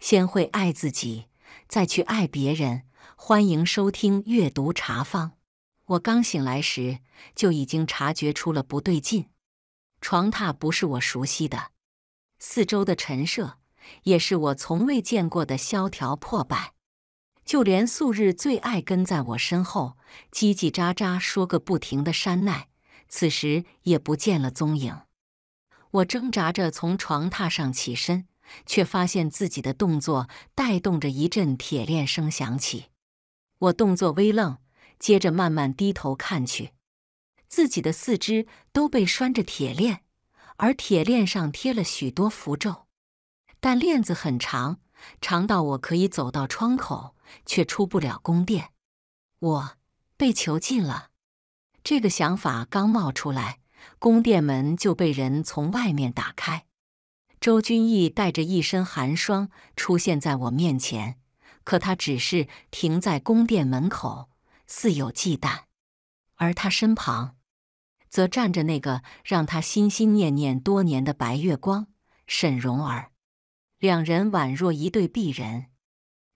先会爱自己，再去爱别人。欢迎收听阅读茶坊。我刚醒来时就已经察觉出了不对劲，床榻不是我熟悉的，四周的陈设也是我从未见过的萧条破败，就连素日最爱跟在我身后叽叽喳喳说个不停的山奈，此时也不见了踪影。我挣扎着从床榻上起身。却发现自己的动作带动着一阵铁链声响起，我动作微愣，接着慢慢低头看去，自己的四肢都被拴着铁链，而铁链上贴了许多符咒，但链子很长，长到我可以走到窗口，却出不了宫殿。我被囚禁了。这个想法刚冒出来，宫殿门就被人从外面打开。周君逸带着一身寒霜出现在我面前，可他只是停在宫殿门口，似有忌惮。而他身旁，则站着那个让他心心念念多年的白月光沈荣儿，两人宛若一对璧人。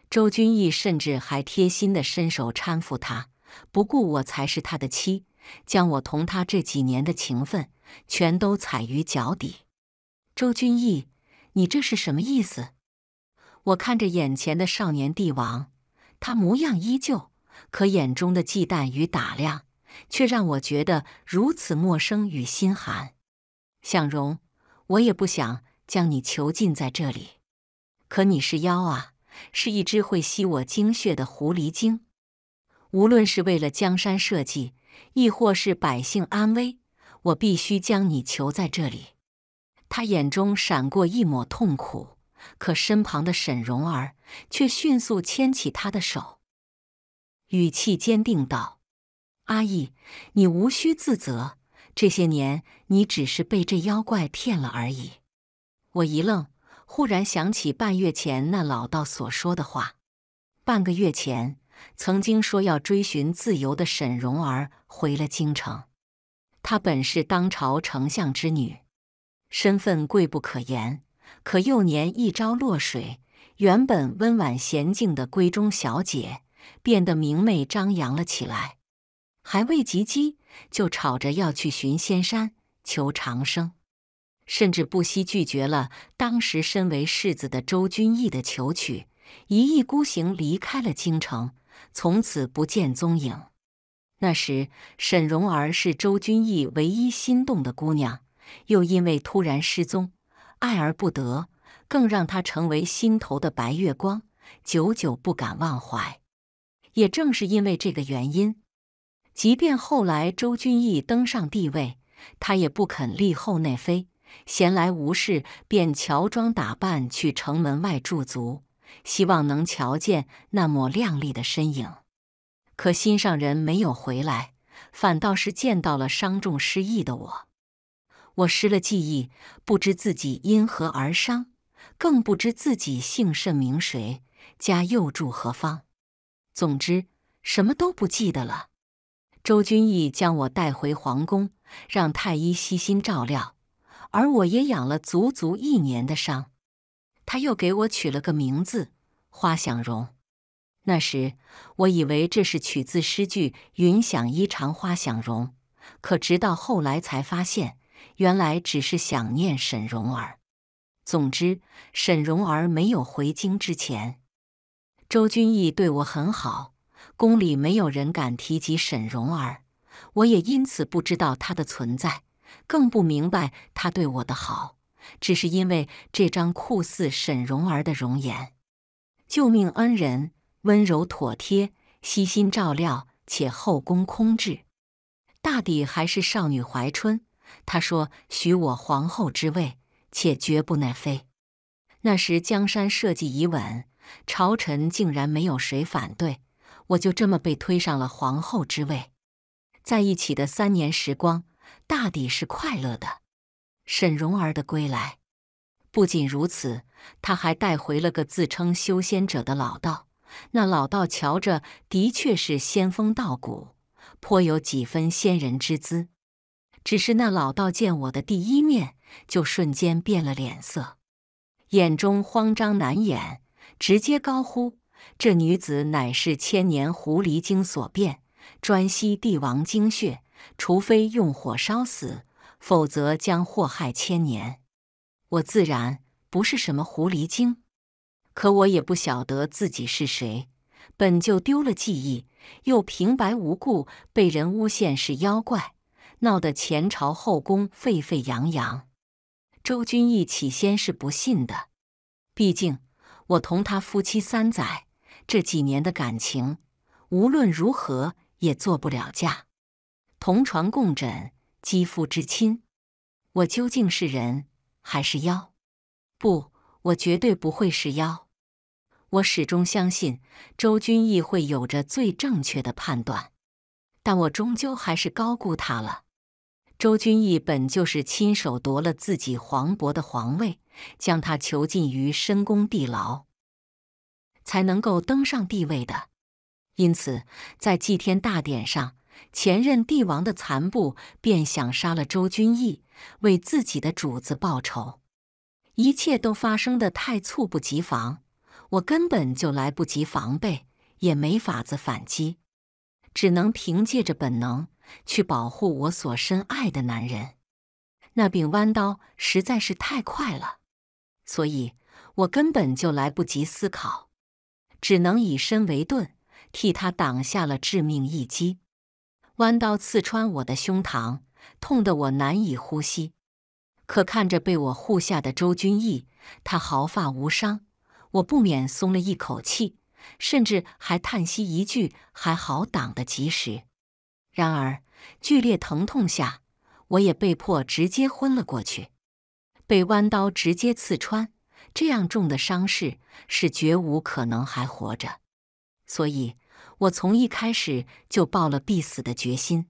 周君逸甚至还贴心的伸手搀扶他，不顾我才是他的妻，将我同他这几年的情分全都踩于脚底。周君逸，你这是什么意思？我看着眼前的少年帝王，他模样依旧，可眼中的忌惮与打量，却让我觉得如此陌生与心寒。向荣，我也不想将你囚禁在这里，可你是妖啊，是一只会吸我精血的狐狸精。无论是为了江山社稷，亦或是百姓安危，我必须将你囚在这里。他眼中闪过一抹痛苦，可身旁的沈蓉儿却迅速牵起他的手，语气坚定道：“阿义，你无需自责，这些年你只是被这妖怪骗了而已。”我一愣，忽然想起半月前那老道所说的话。半个月前，曾经说要追寻自由的沈蓉儿回了京城。她本是当朝丞相之女。身份贵不可言，可幼年一朝落水，原本温婉娴静的闺中小姐变得明媚张扬了起来。还未及笄，就吵着要去寻仙山求长生，甚至不惜拒绝了当时身为世子的周君义的求娶，一意孤行离开了京城，从此不见踪影。那时，沈蓉儿是周君义唯一心动的姑娘。又因为突然失踪，爱而不得，更让他成为心头的白月光，久久不敢忘怀。也正是因为这个原因，即便后来周君义登上帝位，他也不肯立后内妃。闲来无事，便乔装打扮去城门外驻足，希望能瞧见那抹亮丽的身影。可心上人没有回来，反倒是见到了伤重失忆的我。我失了记忆，不知自己因何而伤，更不知自己姓甚名谁，家又住何方。总之，什么都不记得了。周君义将我带回皇宫，让太医悉心照料，而我也养了足足一年的伤。他又给我取了个名字，花想容。那时我以为这是取自诗句“云想衣裳花想容”，可直到后来才发现。原来只是想念沈荣儿。总之，沈荣儿没有回京之前，周君义对我很好。宫里没有人敢提及沈荣儿，我也因此不知道她的存在，更不明白他对我的好，只是因为这张酷似沈荣儿的容颜。救命恩人，温柔妥帖，悉心照料，且后宫空置，大抵还是少女怀春。他说：“许我皇后之位，且绝不耐妃。”那时江山社稷已稳，朝臣竟然没有谁反对，我就这么被推上了皇后之位。在一起的三年时光，大抵是快乐的。沈荣儿的归来，不仅如此，他还带回了个自称修仙者的老道。那老道瞧着的确是仙风道骨，颇有几分仙人之姿。只是那老道见我的第一面，就瞬间变了脸色，眼中慌张难掩，直接高呼：“这女子乃是千年狐狸精所变，专吸帝王精血，除非用火烧死，否则将祸害千年。”我自然不是什么狐狸精，可我也不晓得自己是谁，本就丢了记忆，又平白无故被人诬陷是妖怪。闹得前朝后宫沸沸扬扬，周君义起先是不信的。毕竟我同他夫妻三载，这几年的感情无论如何也做不了假，同床共枕，肌肤之亲。我究竟是人还是妖？不，我绝对不会是妖。我始终相信周君义会有着最正确的判断，但我终究还是高估他了。周君义本就是亲手夺了自己皇伯的皇位，将他囚禁于深宫地牢，才能够登上帝位的。因此，在祭天大典上，前任帝王的残部便想杀了周君义，为自己的主子报仇。一切都发生的太猝不及防，我根本就来不及防备，也没法子反击，只能凭借着本能。去保护我所深爱的男人，那柄弯刀实在是太快了，所以我根本就来不及思考，只能以身为盾，替他挡下了致命一击。弯刀刺穿我的胸膛，痛得我难以呼吸。可看着被我护下的周君逸，他毫发无伤，我不免松了一口气，甚至还叹息一句：“还好挡得及时。”然而，剧烈疼痛下，我也被迫直接昏了过去。被弯刀直接刺穿，这样重的伤势是绝无可能还活着。所以，我从一开始就抱了必死的决心。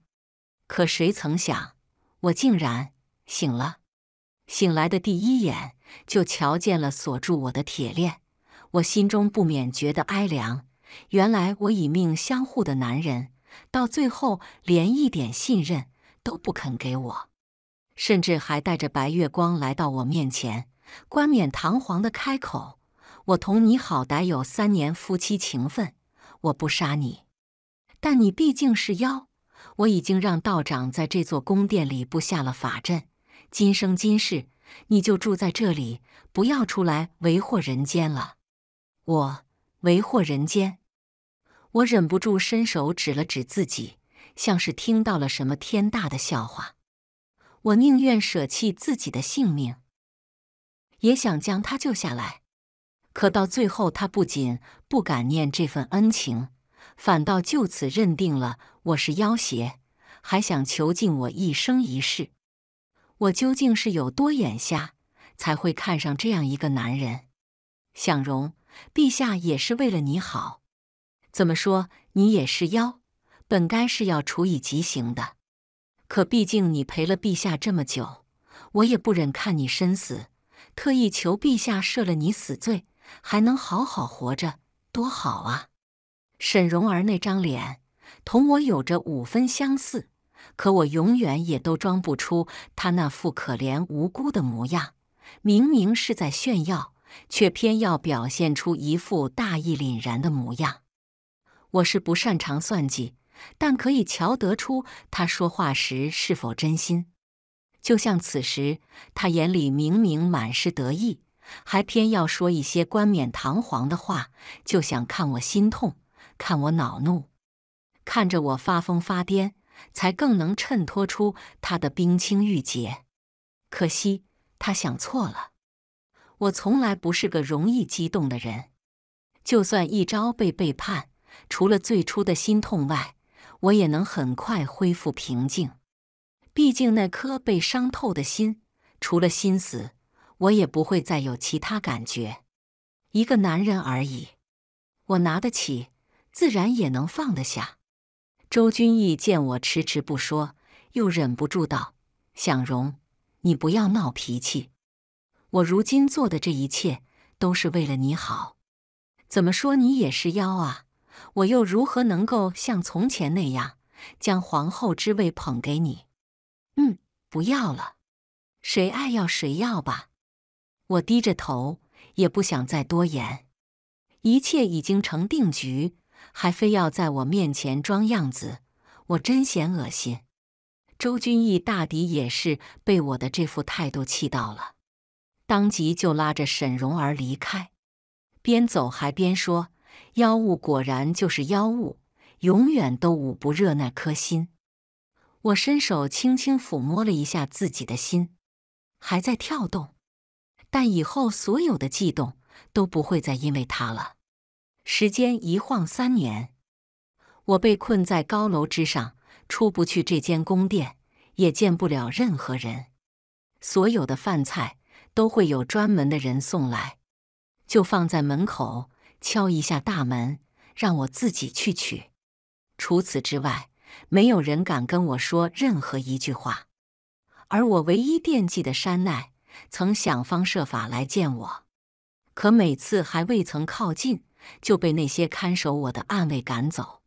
可谁曾想，我竟然醒了。醒来的第一眼，就瞧见了锁住我的铁链，我心中不免觉得哀凉。原来，我以命相护的男人。到最后，连一点信任都不肯给我，甚至还带着白月光来到我面前，冠冕堂皇的开口：“我同你好歹有三年夫妻情分，我不杀你，但你毕竟是妖，我已经让道长在这座宫殿里布下了法阵，今生今世你就住在这里，不要出来为祸人间了。”我为祸人间。我忍不住伸手指了指自己，像是听到了什么天大的笑话。我宁愿舍弃自己的性命，也想将他救下来。可到最后，他不仅不敢念这份恩情，反倒就此认定了我是妖邪，还想囚禁我一生一世。我究竟是有多眼瞎，才会看上这样一个男人？想容，陛下也是为了你好。怎么说，你也是妖，本该是要处以极刑的。可毕竟你陪了陛下这么久，我也不忍看你身死，特意求陛下赦了你死罪，还能好好活着，多好啊！沈荣儿那张脸，同我有着五分相似，可我永远也都装不出他那副可怜无辜的模样。明明是在炫耀，却偏要表现出一副大义凛然的模样。我是不擅长算计，但可以瞧得出他说话时是否真心。就像此时，他眼里明明满是得意，还偏要说一些冠冕堂皇的话，就想看我心痛，看我恼怒，看着我发疯发癫，才更能衬托出他的冰清玉洁。可惜他想错了，我从来不是个容易激动的人，就算一朝被背叛。除了最初的心痛外，我也能很快恢复平静。毕竟那颗被伤透的心，除了心死，我也不会再有其他感觉。一个男人而已，我拿得起，自然也能放得下。周君逸见我迟迟不说，又忍不住道：“向荣，你不要闹脾气。我如今做的这一切，都是为了你好。怎么说，你也是妖啊。”我又如何能够像从前那样将皇后之位捧给你？嗯，不要了，谁爱要谁要吧。我低着头，也不想再多言。一切已经成定局，还非要在我面前装样子，我真嫌恶心。周君义大抵也是被我的这副态度气到了，当即就拉着沈荣儿离开，边走还边说。妖物果然就是妖物，永远都捂不热那颗心。我伸手轻轻抚摸了一下自己的心，还在跳动，但以后所有的悸动都不会再因为它了。时间一晃三年，我被困在高楼之上，出不去这间宫殿，也见不了任何人。所有的饭菜都会有专门的人送来，就放在门口。敲一下大门，让我自己去取。除此之外，没有人敢跟我说任何一句话。而我唯一惦记的山奈，曾想方设法来见我，可每次还未曾靠近，就被那些看守我的暗卫赶走。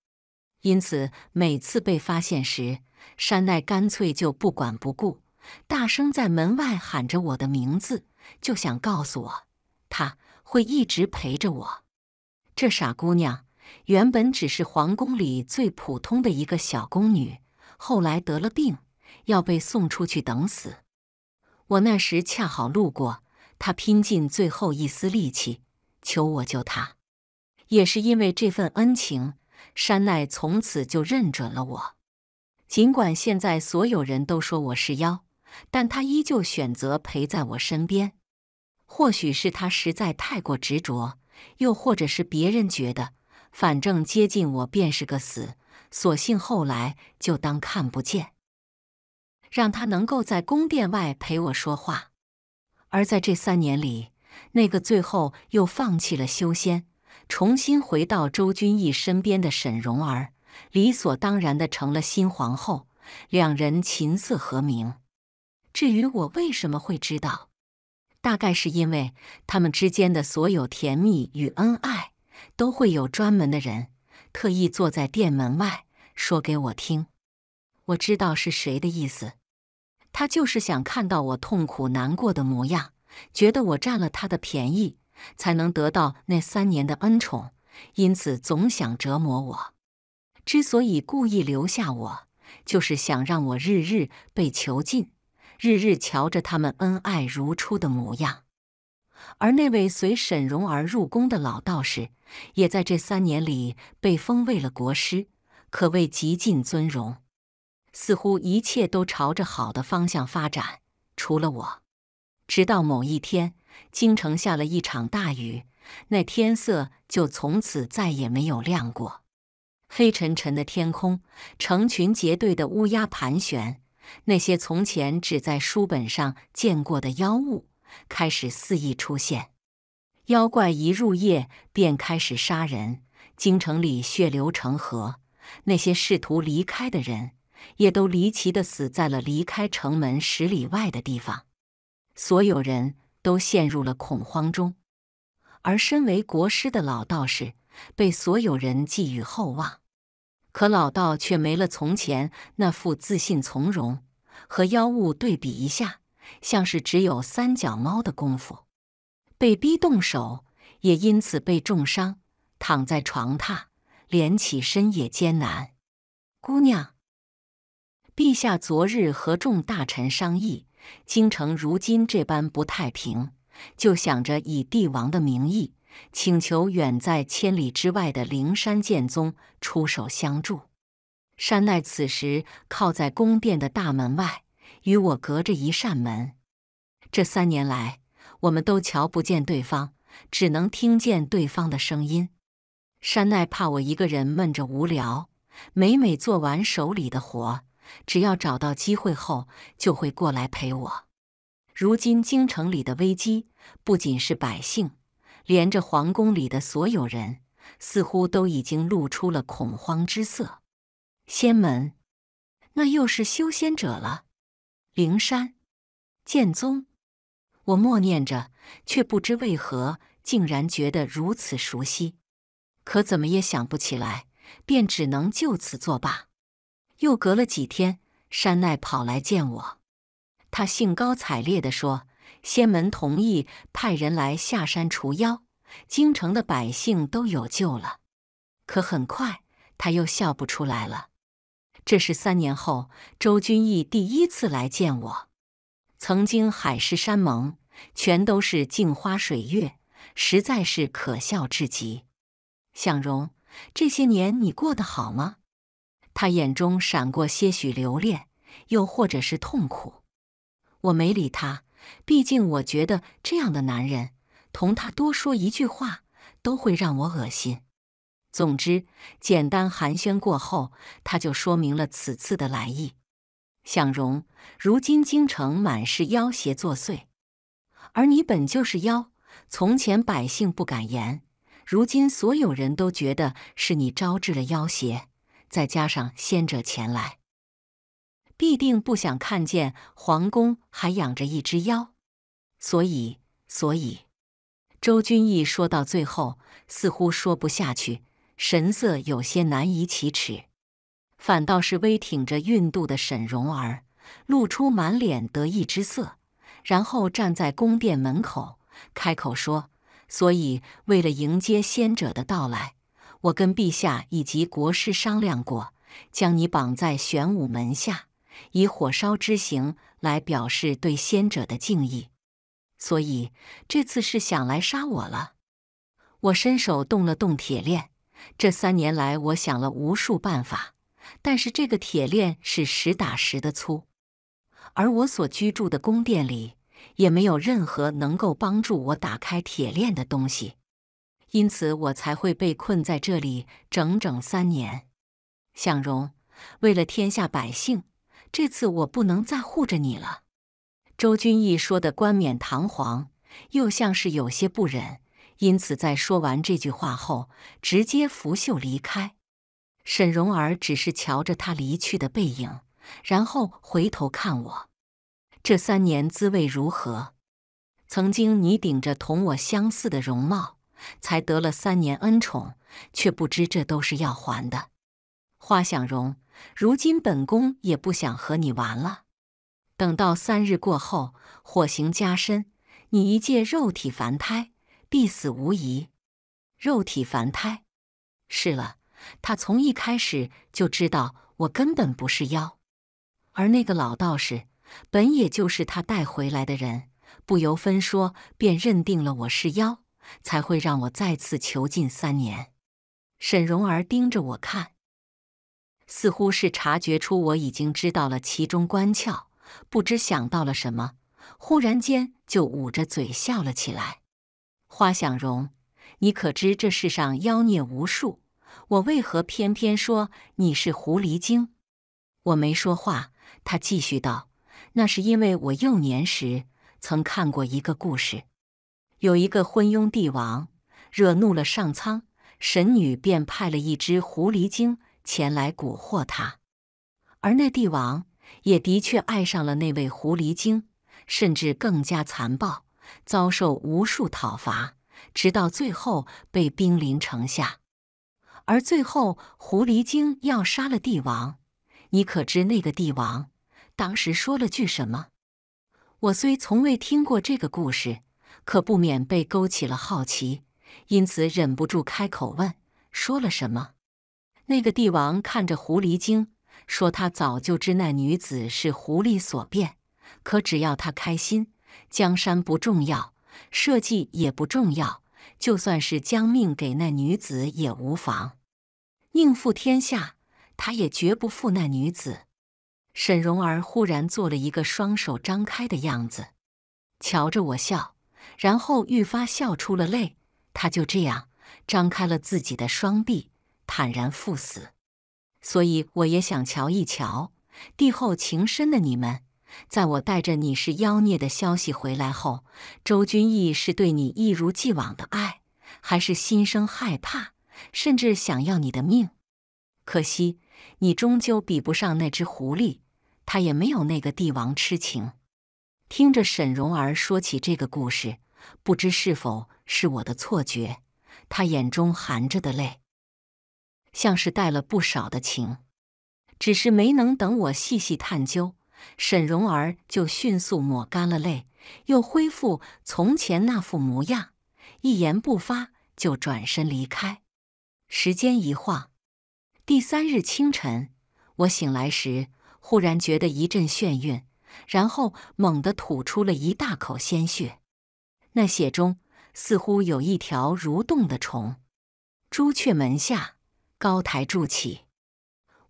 因此，每次被发现时，山奈干脆就不管不顾，大声在门外喊着我的名字，就想告诉我，他会一直陪着我。这傻姑娘原本只是皇宫里最普通的一个小宫女，后来得了病，要被送出去等死。我那时恰好路过，她拼尽最后一丝力气求我救她。也是因为这份恩情，山奈从此就认准了我。尽管现在所有人都说我是妖，但她依旧选择陪在我身边。或许是她实在太过执着。又或者是别人觉得，反正接近我便是个死，索性后来就当看不见，让他能够在宫殿外陪我说话。而在这三年里，那个最后又放弃了修仙，重新回到周君逸身边的沈容儿，理所当然的成了新皇后。两人琴瑟和鸣。至于我为什么会知道？大概是因为他们之间的所有甜蜜与恩爱，都会有专门的人特意坐在店门外说给我听。我知道是谁的意思，他就是想看到我痛苦难过的模样，觉得我占了他的便宜，才能得到那三年的恩宠，因此总想折磨我。之所以故意留下我，就是想让我日日被囚禁。日日瞧着他们恩爱如初的模样，而那位随沈容儿入宫的老道士，也在这三年里被封为了国师，可谓极尽尊荣。似乎一切都朝着好的方向发展，除了我。直到某一天，京城下了一场大雨，那天色就从此再也没有亮过。黑沉沉的天空，成群结队的乌鸦盘旋。那些从前只在书本上见过的妖物开始肆意出现，妖怪一入夜便开始杀人，京城里血流成河。那些试图离开的人也都离奇的死在了离开城门十里外的地方，所有人都陷入了恐慌中。而身为国师的老道士被所有人寄予厚望。可老道却没了从前那副自信从容，和妖物对比一下，像是只有三脚猫的功夫。被逼动手，也因此被重伤，躺在床榻，连起身也艰难。姑娘，陛下昨日和众大臣商议，京城如今这般不太平，就想着以帝王的名义。请求远在千里之外的灵山剑宗出手相助。山奈此时靠在宫殿的大门外，与我隔着一扇门。这三年来，我们都瞧不见对方，只能听见对方的声音。山奈怕我一个人闷着无聊，每每做完手里的活，只要找到机会后，就会过来陪我。如今京城里的危机，不仅是百姓。连着皇宫里的所有人，似乎都已经露出了恐慌之色。仙门，那又是修仙者了。灵山，剑宗，我默念着，却不知为何竟然觉得如此熟悉，可怎么也想不起来，便只能就此作罢。又隔了几天，山奈跑来见我，他兴高采烈地说。仙门同意派人来下山除妖，京城的百姓都有救了。可很快他又笑不出来了。这是三年后周君义第一次来见我，曾经海誓山盟，全都是镜花水月，实在是可笑至极。向荣，这些年你过得好吗？他眼中闪过些许留恋，又或者是痛苦。我没理他。毕竟，我觉得这样的男人，同他多说一句话，都会让我恶心。总之，简单寒暄过后，他就说明了此次的来意。向荣，如今京城满是妖邪作祟，而你本就是妖。从前百姓不敢言，如今所有人都觉得是你招致了妖邪，再加上仙者前来。必定不想看见皇宫还养着一只妖，所以，所以，周君逸说到最后似乎说不下去，神色有些难以启齿。反倒是微挺着孕肚的沈容儿露出满脸得意之色，然后站在宫殿门口开口说：“所以，为了迎接仙者的到来，我跟陛下以及国师商量过，将你绑在玄武门下。”以火烧之刑来表示对先者的敬意，所以这次是想来杀我了。我伸手动了动铁链，这三年来我想了无数办法，但是这个铁链是实打实的粗，而我所居住的宫殿里也没有任何能够帮助我打开铁链的东西，因此我才会被困在这里整整三年。向荣，为了天下百姓。这次我不能再护着你了。”周君义说的冠冕堂皇，又像是有些不忍，因此在说完这句话后，直接拂袖离开。沈荣儿只是瞧着他离去的背影，然后回头看我：“这三年滋味如何？曾经你顶着同我相似的容貌，才得了三年恩宠，却不知这都是要还的。”花想容。如今本宫也不想和你玩了。等到三日过后，火刑加深，你一介肉体凡胎，必死无疑。肉体凡胎。是了，他从一开始就知道我根本不是妖，而那个老道士本也就是他带回来的人，不由分说便认定了我是妖，才会让我再次囚禁三年。沈蓉儿盯着我看。似乎是察觉出我已经知道了其中关窍，不知想到了什么，忽然间就捂着嘴笑了起来。花想容，你可知这世上妖孽无数？我为何偏偏说你是狐狸精？我没说话，他继续道：“那是因为我幼年时曾看过一个故事，有一个昏庸帝王惹怒了上苍，神女便派了一只狐狸精。”前来蛊惑他，而那帝王也的确爱上了那位狐狸精，甚至更加残暴，遭受无数讨伐，直到最后被兵临城下。而最后，狐狸精要杀了帝王，你可知那个帝王当时说了句什么？我虽从未听过这个故事，可不免被勾起了好奇，因此忍不住开口问：说了什么？那个帝王看着狐狸精，说：“他早就知那女子是狐狸所变，可只要他开心，江山不重要，社稷也不重要，就算是将命给那女子也无妨。宁负天下，他也绝不负那女子。”沈荣儿忽然做了一个双手张开的样子，瞧着我笑，然后愈发笑出了泪。他就这样张开了自己的双臂。坦然赴死，所以我也想瞧一瞧，帝后情深的你们，在我带着你是妖孽的消息回来后，周君义是对你一如既往的爱，还是心生害怕，甚至想要你的命？可惜你终究比不上那只狐狸，他也没有那个帝王痴情。听着沈容儿说起这个故事，不知是否是我的错觉，他眼中含着的泪。像是带了不少的情，只是没能等我细细探究，沈荣儿就迅速抹干了泪，又恢复从前那副模样，一言不发就转身离开。时间一晃，第三日清晨，我醒来时忽然觉得一阵眩晕，然后猛地吐出了一大口鲜血，那血中似乎有一条蠕动的虫。朱雀门下。高台筑起，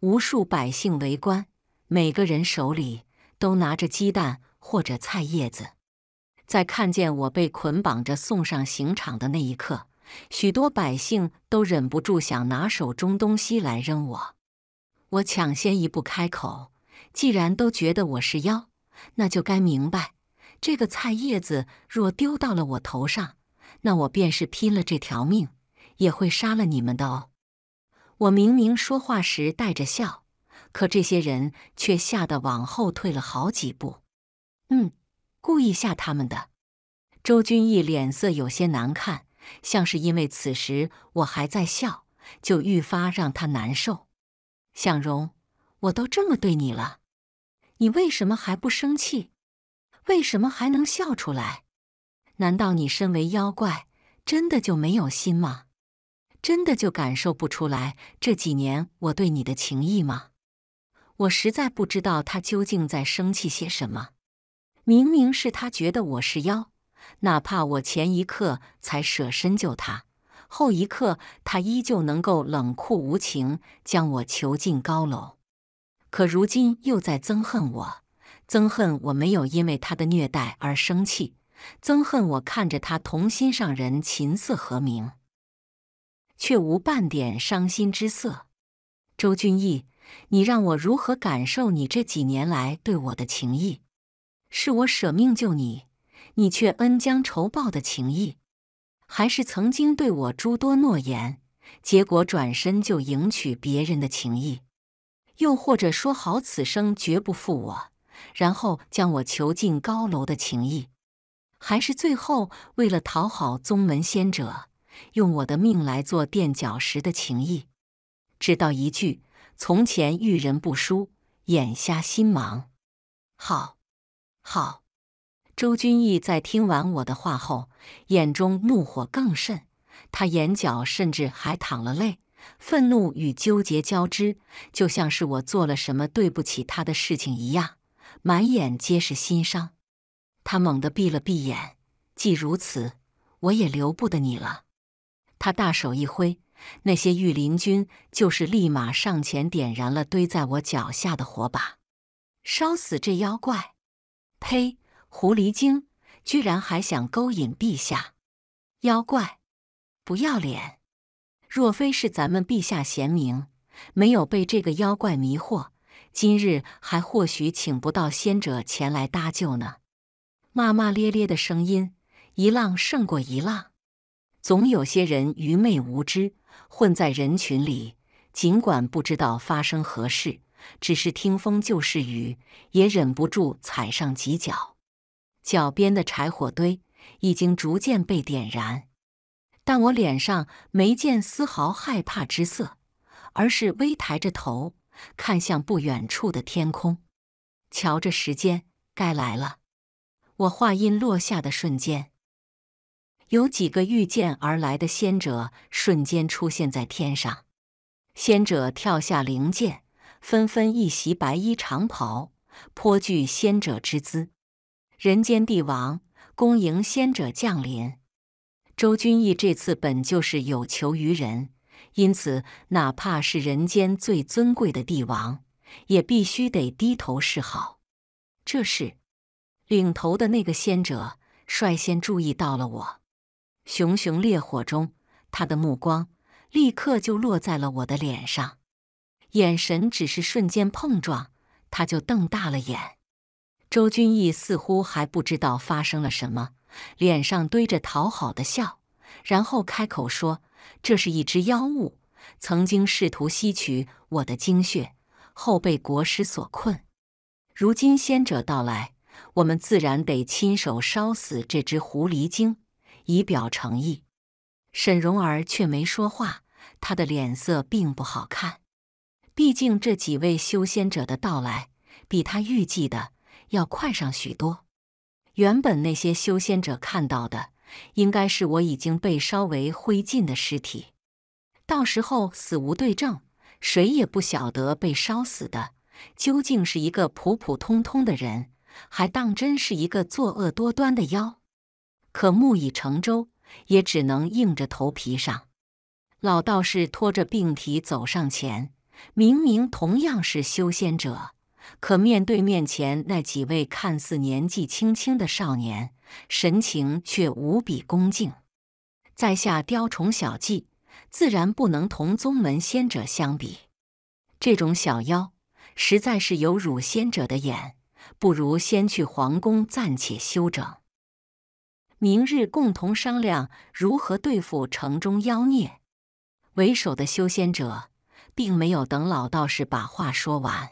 无数百姓围观，每个人手里都拿着鸡蛋或者菜叶子。在看见我被捆绑着送上刑场的那一刻，许多百姓都忍不住想拿手中东西来扔我。我抢先一步开口：“既然都觉得我是妖，那就该明白，这个菜叶子若丢到了我头上，那我便是拼了这条命也会杀了你们的哦。”我明明说话时带着笑，可这些人却吓得往后退了好几步。嗯，故意吓他们的。周君逸脸色有些难看，像是因为此时我还在笑，就愈发让他难受。向荣，我都这么对你了，你为什么还不生气？为什么还能笑出来？难道你身为妖怪，真的就没有心吗？真的就感受不出来这几年我对你的情谊吗？我实在不知道他究竟在生气些什么。明明是他觉得我是妖，哪怕我前一刻才舍身救他，后一刻他依旧能够冷酷无情将我囚禁高楼。可如今又在憎恨我，憎恨我没有因为他的虐待而生气，憎恨我看着他同心上人琴瑟和鸣。却无半点伤心之色。周君义，你让我如何感受你这几年来对我的情谊？是我舍命救你，你却恩将仇报的情谊，还是曾经对我诸多诺言，结果转身就迎娶别人的情谊？又或者说好，此生绝不负我，然后将我囚进高楼的情谊？还是最后为了讨好宗门仙者？用我的命来做垫脚石的情谊，只道一句：“从前遇人不淑，眼瞎心盲。”好，好。周君义在听完我的话后，眼中怒火更甚，他眼角甚至还淌了泪，愤怒与纠结交织，就像是我做了什么对不起他的事情一样，满眼皆是心伤。他猛地闭了闭眼，既如此，我也留不得你了。他大手一挥，那些御林军就是立马上前点燃了堆在我脚下的火把，烧死这妖怪！呸！狐狸精居然还想勾引陛下！妖怪！不要脸！若非是咱们陛下贤明，没有被这个妖怪迷惑，今日还或许请不到仙者前来搭救呢！骂骂咧咧的声音一浪胜过一浪。总有些人愚昧无知，混在人群里，尽管不知道发生何事，只是听风就是雨，也忍不住踩上几脚。脚边的柴火堆已经逐渐被点燃，但我脸上没见丝毫害怕之色，而是微抬着头看向不远处的天空，瞧着时间，该来了。我话音落下的瞬间。有几个御剑而来的仙者瞬间出现在天上，仙者跳下灵剑，纷纷一袭白衣长袍，颇具仙者之姿。人间帝王恭迎仙者降临。周君义这次本就是有求于人，因此哪怕是人间最尊贵的帝王，也必须得低头示好。这时，领头的那个仙者率先注意到了我。熊熊烈火中，他的目光立刻就落在了我的脸上，眼神只是瞬间碰撞，他就瞪大了眼。周君逸似乎还不知道发生了什么，脸上堆着讨好的笑，然后开口说：“这是一只妖物，曾经试图吸取我的精血，后被国师所困。如今仙者到来，我们自然得亲手烧死这只狐狸精。”以表诚意，沈荣儿却没说话。他的脸色并不好看，毕竟这几位修仙者的到来比他预计的要快上许多。原本那些修仙者看到的，应该是我已经被烧为灰烬的尸体。到时候死无对证，谁也不晓得被烧死的究竟是一个普普通通的人，还当真是一个作恶多端的妖。可木已成舟，也只能硬着头皮上。老道士拖着病体走上前，明明同样是修仙者，可面对面前那几位看似年纪轻轻的少年，神情却无比恭敬。在下雕虫小技，自然不能同宗门仙者相比。这种小妖实在是有辱仙者的眼，不如先去皇宫暂且休整。明日共同商量如何对付城中妖孽。为首的修仙者并没有等老道士把话说完，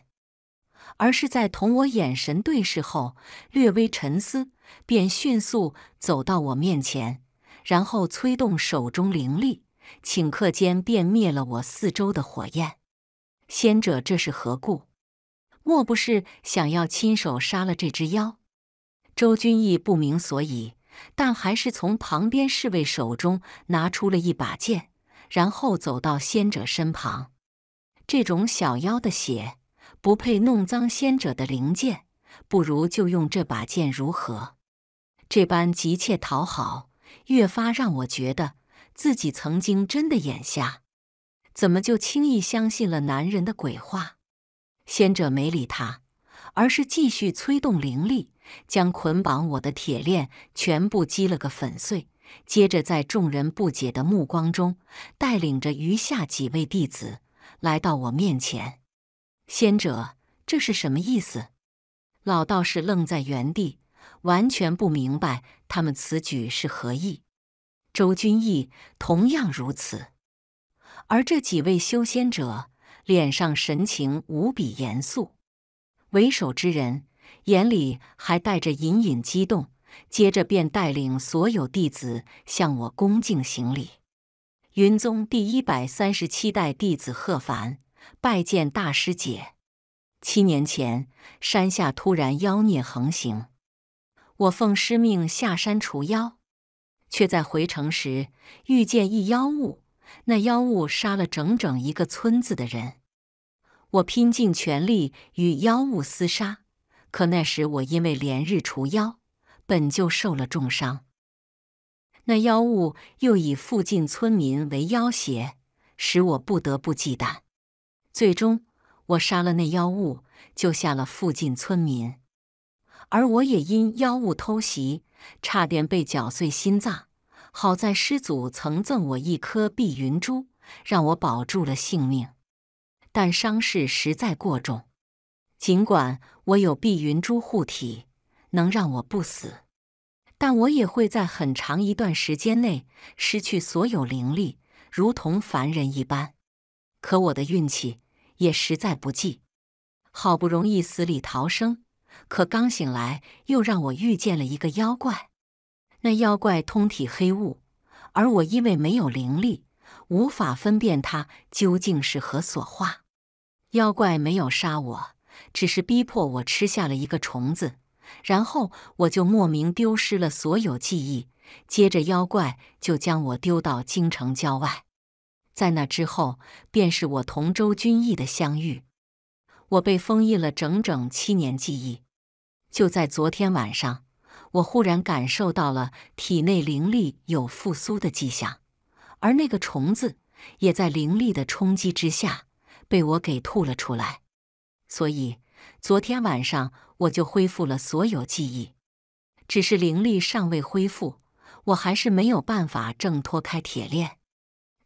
而是在同我眼神对视后，略微沉思，便迅速走到我面前，然后催动手中灵力，顷刻间便灭了我四周的火焰。仙者，这是何故？莫不是想要亲手杀了这只妖？周君义不明所以。但还是从旁边侍卫手中拿出了一把剑，然后走到仙者身旁。这种小妖的血不配弄脏仙者的灵剑，不如就用这把剑如何？这般急切讨好，越发让我觉得自己曾经真的眼瞎，怎么就轻易相信了男人的鬼话？仙者没理他，而是继续催动灵力。将捆绑我的铁链全部击了个粉碎，接着在众人不解的目光中，带领着余下几位弟子来到我面前。仙者，这是什么意思？老道士愣在原地，完全不明白他们此举是何意。周君义同样如此，而这几位修仙者脸上神情无比严肃。为首之人。眼里还带着隐隐激动，接着便带领所有弟子向我恭敬行礼。云宗第一百三十七代弟子贺凡拜见大师姐。七年前，山下突然妖孽横行，我奉师命下山除妖，却在回城时遇见一妖物。那妖物杀了整整一个村子的人，我拼尽全力与妖物厮杀。可那时，我因为连日除妖，本就受了重伤。那妖物又以附近村民为要挟，使我不得不忌惮。最终，我杀了那妖物，救下了附近村民，而我也因妖物偷袭，差点被绞碎心脏。好在师祖曾赠我一颗碧云珠，让我保住了性命，但伤势实在过重。尽管我有碧云珠护体，能让我不死，但我也会在很长一段时间内失去所有灵力，如同凡人一般。可我的运气也实在不济，好不容易死里逃生，可刚醒来又让我遇见了一个妖怪。那妖怪通体黑雾，而我因为没有灵力，无法分辨它究竟是何所化。妖怪没有杀我。只是逼迫我吃下了一个虫子，然后我就莫名丢失了所有记忆。接着，妖怪就将我丢到京城郊外。在那之后，便是我同周君逸的相遇。我被封印了整整七年记忆。就在昨天晚上，我忽然感受到了体内灵力有复苏的迹象，而那个虫子也在灵力的冲击之下被我给吐了出来。所以，昨天晚上我就恢复了所有记忆，只是灵力尚未恢复，我还是没有办法挣脱开铁链。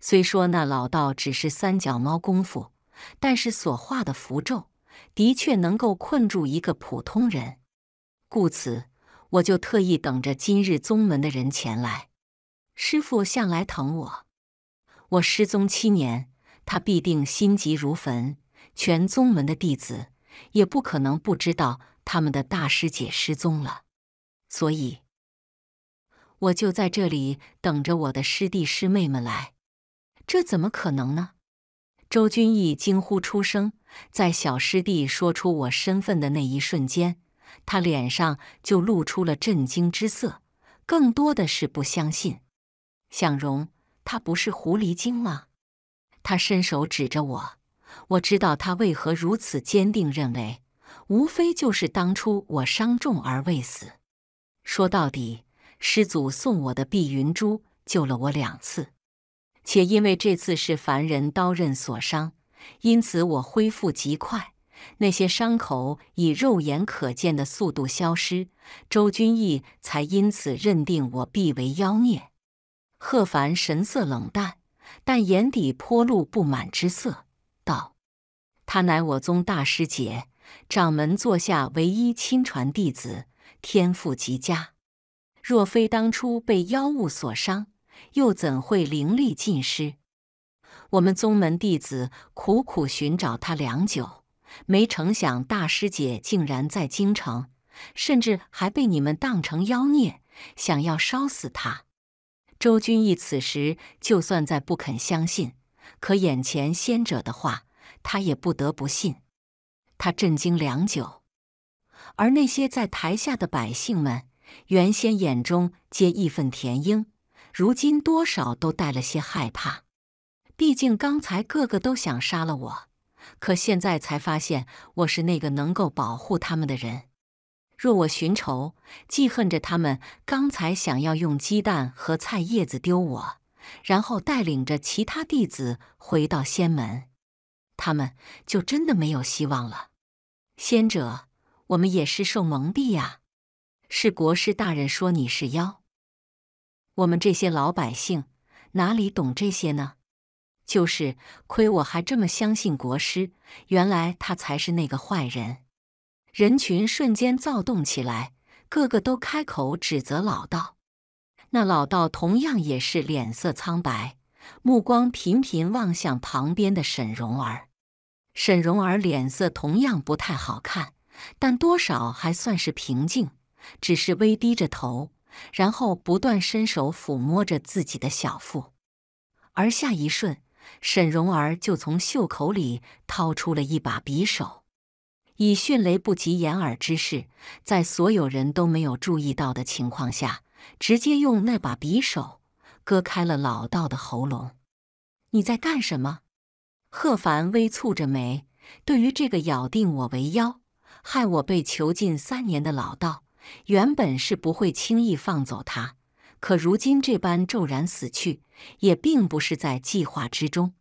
虽说那老道只是三脚猫功夫，但是所画的符咒的确能够困住一个普通人，故此我就特意等着今日宗门的人前来。师傅向来疼我，我失踪七年，他必定心急如焚。全宗门的弟子也不可能不知道他们的大师姐失踪了，所以我就在这里等着我的师弟师妹们来。这怎么可能呢？周君逸惊呼出声，在小师弟说出我身份的那一瞬间，他脸上就露出了震惊之色，更多的是不相信。向荣，他不是狐狸精吗？他伸手指着我。我知道他为何如此坚定认为，无非就是当初我伤重而未死。说到底，师祖送我的碧云珠救了我两次，且因为这次是凡人刀刃所伤，因此我恢复极快，那些伤口以肉眼可见的速度消失。周君逸才因此认定我必为妖孽。贺凡神色冷淡，但眼底颇露不满之色。他乃我宗大师姐，掌门座下唯一亲传弟子，天赋极佳。若非当初被妖物所伤，又怎会灵力尽失？我们宗门弟子苦苦寻找他良久，没成想大师姐竟然在京城，甚至还被你们当成妖孽，想要烧死他。周君逸此时就算再不肯相信，可眼前仙者的话。他也不得不信，他震惊良久，而那些在台下的百姓们，原先眼中皆义愤填膺，如今多少都带了些害怕。毕竟刚才个个都想杀了我，可现在才发现我是那个能够保护他们的人。若我寻仇记恨着他们，刚才想要用鸡蛋和菜叶子丢我，然后带领着其他弟子回到仙门。他们就真的没有希望了。仙者，我们也是受蒙蔽呀。是国师大人说你是妖，我们这些老百姓哪里懂这些呢？就是亏我还这么相信国师，原来他才是那个坏人。人群瞬间躁动起来，个个都开口指责老道。那老道同样也是脸色苍白，目光频频望向旁边的沈荣儿。沈蓉儿脸色同样不太好看，但多少还算是平静，只是微低着头，然后不断伸手抚摸着自己的小腹。而下一瞬，沈蓉儿就从袖口里掏出了一把匕首，以迅雷不及掩耳之势，在所有人都没有注意到的情况下，直接用那把匕首割开了老道的喉咙。你在干什么？贺凡微蹙着眉，对于这个咬定我为妖、害我被囚禁三年的老道，原本是不会轻易放走他。可如今这般骤然死去，也并不是在计划之中。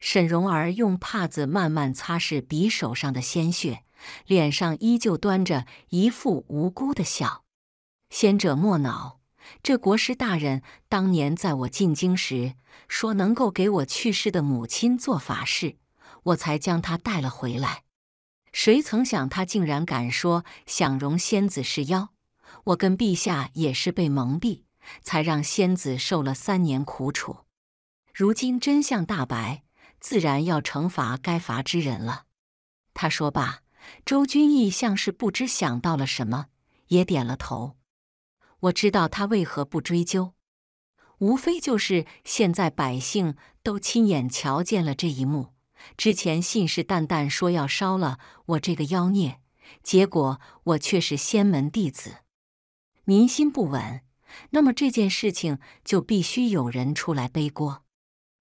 沈蓉儿用帕子慢慢擦拭匕首上的鲜血，脸上依旧端着一副无辜的笑。仙者莫恼。这国师大人当年在我进京时说能够给我去世的母亲做法事，我才将他带了回来。谁曾想他竟然敢说想容仙子是妖，我跟陛下也是被蒙蔽，才让仙子受了三年苦楚。如今真相大白，自然要惩罚该罚之人了。他说罢，周君义像是不知想到了什么，也点了头。我知道他为何不追究，无非就是现在百姓都亲眼瞧见了这一幕，之前信誓旦旦说要烧了我这个妖孽，结果我却是仙门弟子，民心不稳，那么这件事情就必须有人出来背锅，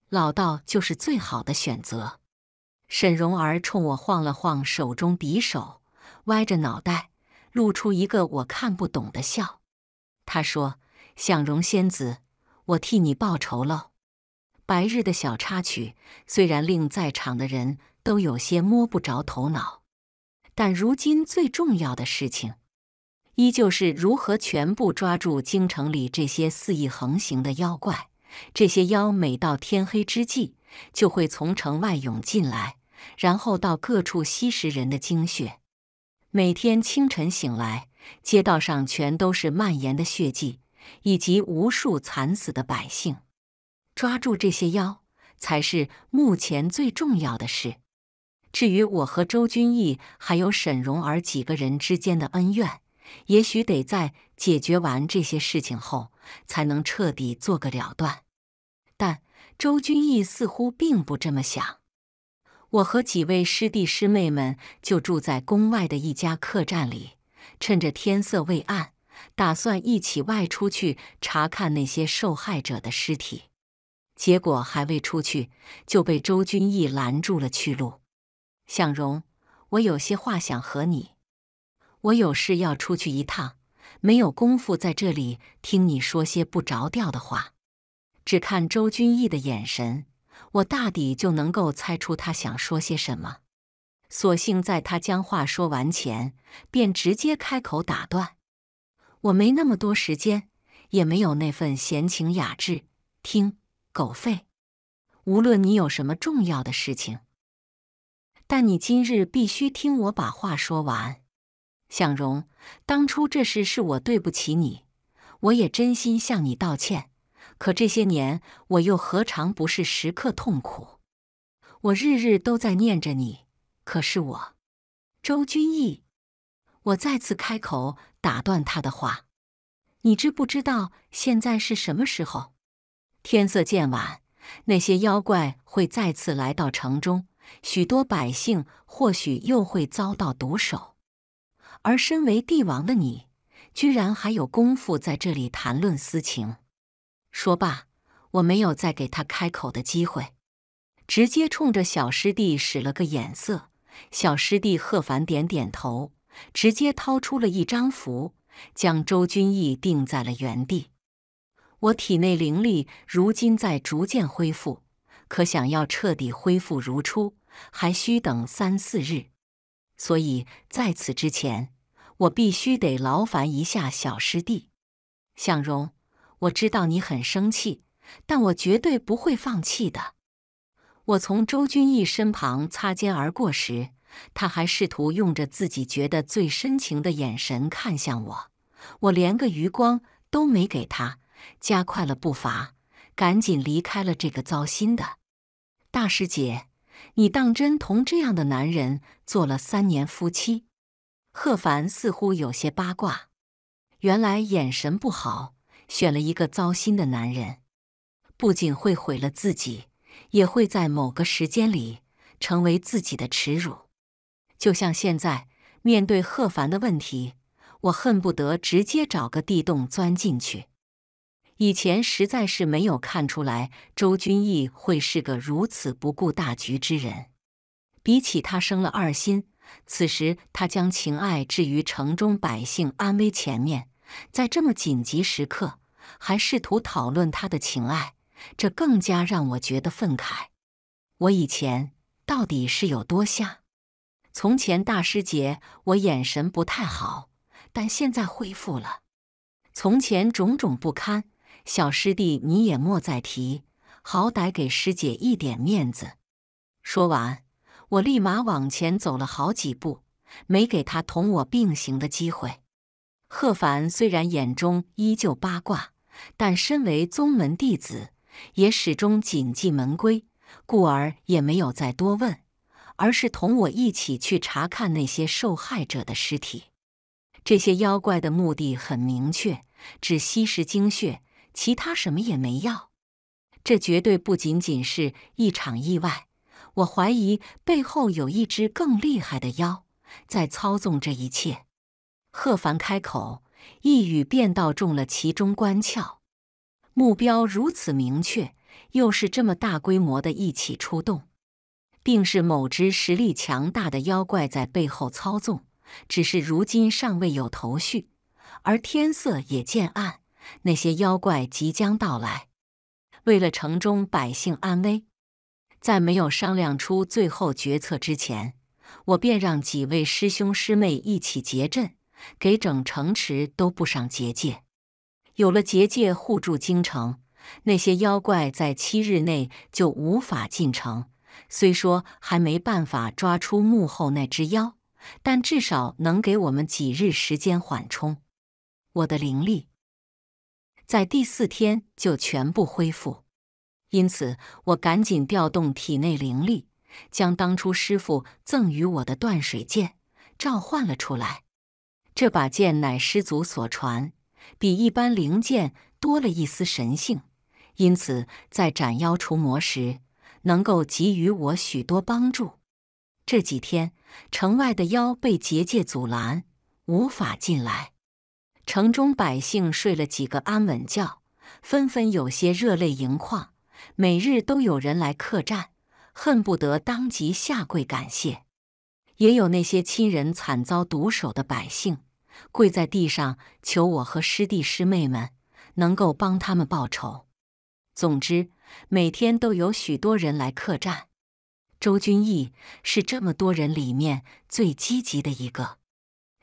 老道就是最好的选择。沈荣儿冲我晃了晃手中匕首，歪着脑袋，露出一个我看不懂的笑。他说：“相容仙子，我替你报仇喽。”白日的小插曲虽然令在场的人都有些摸不着头脑，但如今最重要的事情，依旧是如何全部抓住京城里这些肆意横行的妖怪。这些妖每到天黑之际，就会从城外涌进来，然后到各处吸食人的精血。每天清晨醒来。街道上全都是蔓延的血迹，以及无数惨死的百姓。抓住这些妖才是目前最重要的事。至于我和周君义还有沈荣儿几个人之间的恩怨，也许得在解决完这些事情后，才能彻底做个了断。但周君义似乎并不这么想。我和几位师弟师妹们就住在宫外的一家客栈里。趁着天色未暗，打算一起外出去查看那些受害者的尸体。结果还未出去，就被周君义拦住了去路。向荣，我有些话想和你。我有事要出去一趟，没有功夫在这里听你说些不着调的话。只看周君义的眼神，我大抵就能够猜出他想说些什么。索性在他将话说完前，便直接开口打断：“我没那么多时间，也没有那份闲情雅致听狗吠。无论你有什么重要的事情，但你今日必须听我把话说完。”向荣，当初这事是我对不起你，我也真心向你道歉。可这些年，我又何尝不是时刻痛苦？我日日都在念着你。可是我，周君逸，我再次开口打断他的话：“你知不知道现在是什么时候？天色渐晚，那些妖怪会再次来到城中，许多百姓或许又会遭到毒手。而身为帝王的你，居然还有功夫在这里谈论私情。”说罢，我没有再给他开口的机会，直接冲着小师弟使了个眼色。小师弟贺凡点点头，直接掏出了一张符，将周君义定在了原地。我体内灵力如今在逐渐恢复，可想要彻底恢复如初，还需等三四日。所以在此之前，我必须得劳烦一下小师弟。向荣，我知道你很生气，但我绝对不会放弃的。我从周君逸身旁擦肩而过时，他还试图用着自己觉得最深情的眼神看向我，我连个余光都没给他，加快了步伐，赶紧离开了这个糟心的。大师姐，你当真同这样的男人做了三年夫妻？贺凡似乎有些八卦。原来眼神不好，选了一个糟心的男人，不仅会毁了自己。也会在某个时间里成为自己的耻辱，就像现在面对贺凡的问题，我恨不得直接找个地洞钻进去。以前实在是没有看出来周君逸会是个如此不顾大局之人。比起他生了二心，此时他将情爱置于城中百姓安危前面，在这么紧急时刻还试图讨论他的情爱。这更加让我觉得愤慨。我以前到底是有多瞎？从前大师姐我眼神不太好，但现在恢复了。从前种种不堪，小师弟你也莫再提，好歹给师姐一点面子。说完，我立马往前走了好几步，没给他同我并行的机会。贺凡虽然眼中依旧八卦，但身为宗门弟子。也始终谨记门规，故而也没有再多问，而是同我一起去查看那些受害者的尸体。这些妖怪的目的很明确，只吸食精血，其他什么也没要。这绝对不仅仅是一场意外，我怀疑背后有一只更厉害的妖在操纵这一切。贺凡开口，一语便道中了其中关窍。目标如此明确，又是这么大规模的一起出动，并是某只实力强大的妖怪在背后操纵，只是如今尚未有头绪。而天色也渐暗，那些妖怪即将到来。为了城中百姓安危，在没有商量出最后决策之前，我便让几位师兄师妹一起结阵，给整城池都布上结界。有了结界护住京城，那些妖怪在七日内就无法进城。虽说还没办法抓出幕后那只妖，但至少能给我们几日时间缓冲。我的灵力在第四天就全部恢复，因此我赶紧调动体内灵力，将当初师傅赠予我的断水剑召唤了出来。这把剑乃师祖所传。比一般灵剑多了一丝神性，因此在斩妖除魔时能够给予我许多帮助。这几天城外的妖被结界阻拦，无法进来，城中百姓睡了几个安稳觉，纷纷有些热泪盈眶。每日都有人来客栈，恨不得当即下跪感谢；也有那些亲人惨遭毒手的百姓。跪在地上求我和师弟师妹们能够帮他们报仇。总之，每天都有许多人来客栈。周君义是这么多人里面最积极的一个，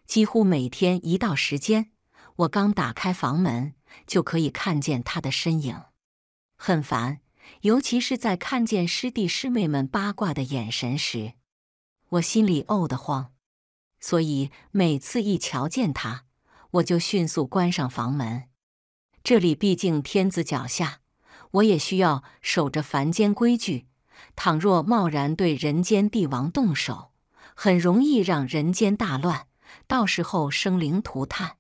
几乎每天一到时间，我刚打开房门就可以看见他的身影。很烦，尤其是在看见师弟师妹们八卦的眼神时，我心里怄得慌。所以每次一瞧见他，我就迅速关上房门。这里毕竟天子脚下，我也需要守着凡间规矩。倘若贸然对人间帝王动手，很容易让人间大乱，到时候生灵涂炭。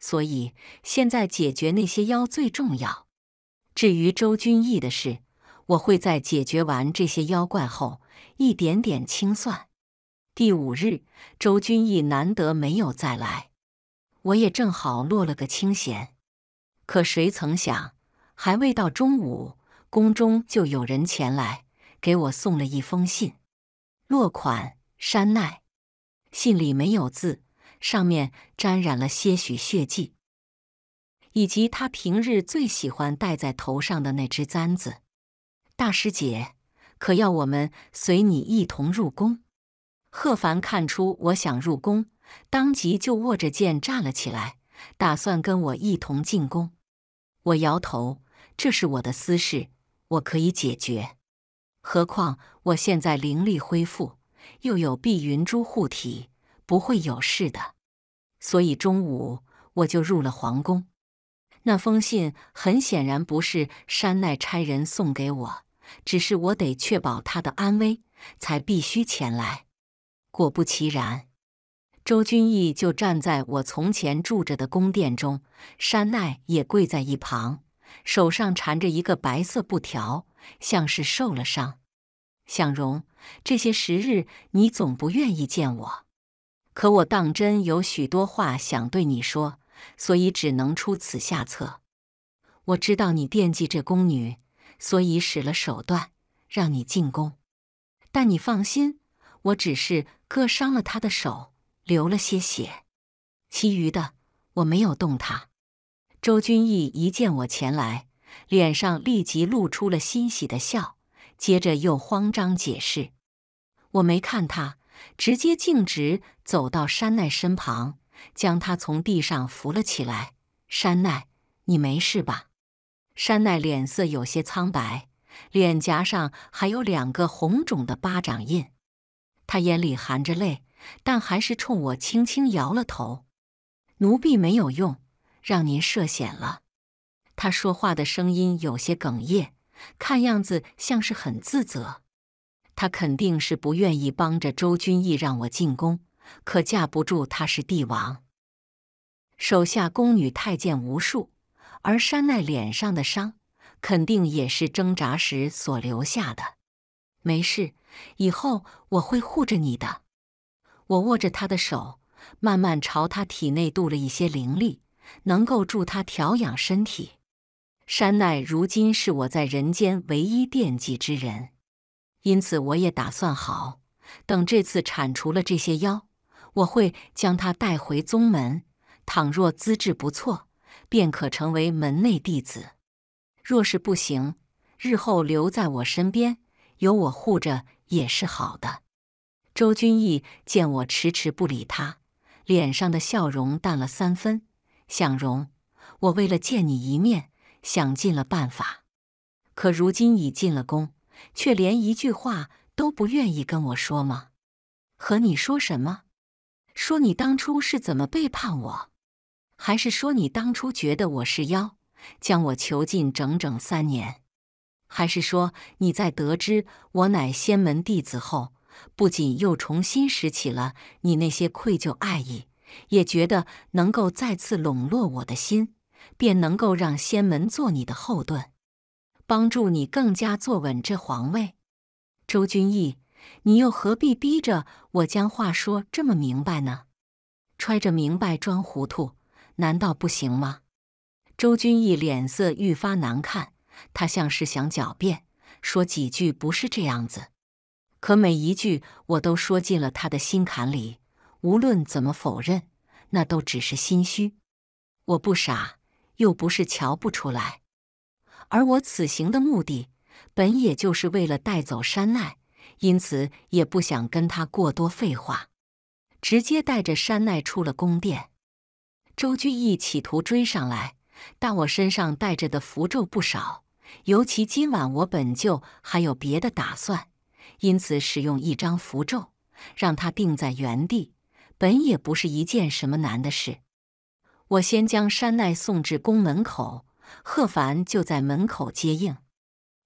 所以现在解决那些妖最重要。至于周君逸的事，我会在解决完这些妖怪后，一点点清算。第五日，周君义难得没有再来，我也正好落了个清闲。可谁曾想，还未到中午，宫中就有人前来给我送了一封信，落款山奈。信里没有字，上面沾染了些许血迹，以及他平日最喜欢戴在头上的那只簪子。大师姐，可要我们随你一同入宫？贺凡看出我想入宫，当即就握着剑站了起来，打算跟我一同进宫。我摇头：“这是我的私事，我可以解决。何况我现在灵力恢复，又有碧云珠护体，不会有事的。”所以中午我就入了皇宫。那封信很显然不是山奈差人送给我，只是我得确保他的安危，才必须前来。果不其然，周君义就站在我从前住着的宫殿中，山奈也跪在一旁，手上缠着一个白色布条，像是受了伤。向荣，这些时日你总不愿意见我，可我当真有许多话想对你说，所以只能出此下策。我知道你惦记这宫女，所以使了手段让你进宫，但你放心，我只是。割伤了他的手，流了些血，其余的我没有动他。周君义一见我前来，脸上立即露出了欣喜的笑，接着又慌张解释。我没看他，直接径直走到山奈身旁，将他从地上扶了起来。山奈，你没事吧？山奈脸色有些苍白，脸颊上还有两个红肿的巴掌印。他眼里含着泪，但还是冲我轻轻摇了头：“奴婢没有用，让您涉险了。”他说话的声音有些哽咽，看样子像是很自责。他肯定是不愿意帮着周君逸让我进宫，可架不住他是帝王，手下宫女太监无数，而山奈脸上的伤肯定也是挣扎时所留下的。没事。以后我会护着你的。我握着他的手，慢慢朝他体内渡了一些灵力，能够助他调养身体。山奈如今是我在人间唯一惦记之人，因此我也打算好，等这次铲除了这些妖，我会将他带回宗门。倘若资质不错，便可成为门内弟子；若是不行，日后留在我身边，由我护着。也是好的。周君义见我迟迟不理他，脸上的笑容淡了三分。向荣，我为了见你一面，想尽了办法，可如今已进了宫，却连一句话都不愿意跟我说吗？和你说什么？说你当初是怎么背叛我？还是说你当初觉得我是妖，将我囚禁整整三年？还是说你在得知我乃仙门弟子后，不仅又重新拾起了你那些愧疚爱意，也觉得能够再次笼络我的心，便能够让仙门做你的后盾，帮助你更加坐稳这皇位。周君逸，你又何必逼着我将话说这么明白呢？揣着明白装糊涂，难道不行吗？周君逸脸色愈发难看。他像是想狡辩，说几句不是这样子，可每一句我都说进了他的心坎里。无论怎么否认，那都只是心虚。我不傻，又不是瞧不出来。而我此行的目的，本也就是为了带走山奈，因此也不想跟他过多废话，直接带着山奈出了宫殿。周居易企图追上来，但我身上带着的符咒不少。尤其今晚我本就还有别的打算，因此使用一张符咒让他定在原地，本也不是一件什么难的事。我先将山奈送至宫门口，贺凡就在门口接应。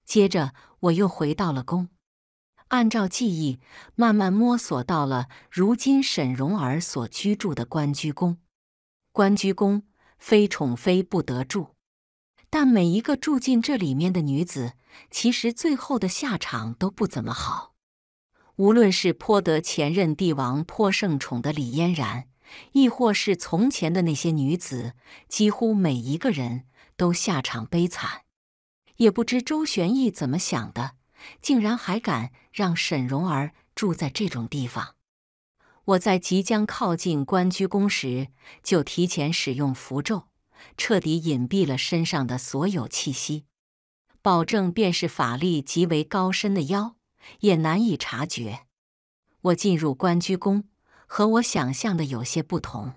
接着我又回到了宫，按照记忆慢慢摸索到了如今沈荣儿所居住的关雎宫。关雎宫非宠妃不得住。但每一个住进这里面的女子，其实最后的下场都不怎么好。无论是颇得前任帝王颇盛宠的李嫣然，亦或是从前的那些女子，几乎每一个人都下场悲惨。也不知周玄义怎么想的，竟然还敢让沈蓉儿住在这种地方。我在即将靠近关雎宫时，就提前使用符咒。彻底隐蔽了身上的所有气息，保证便是法力极为高深的妖也难以察觉。我进入关雎宫，和我想象的有些不同。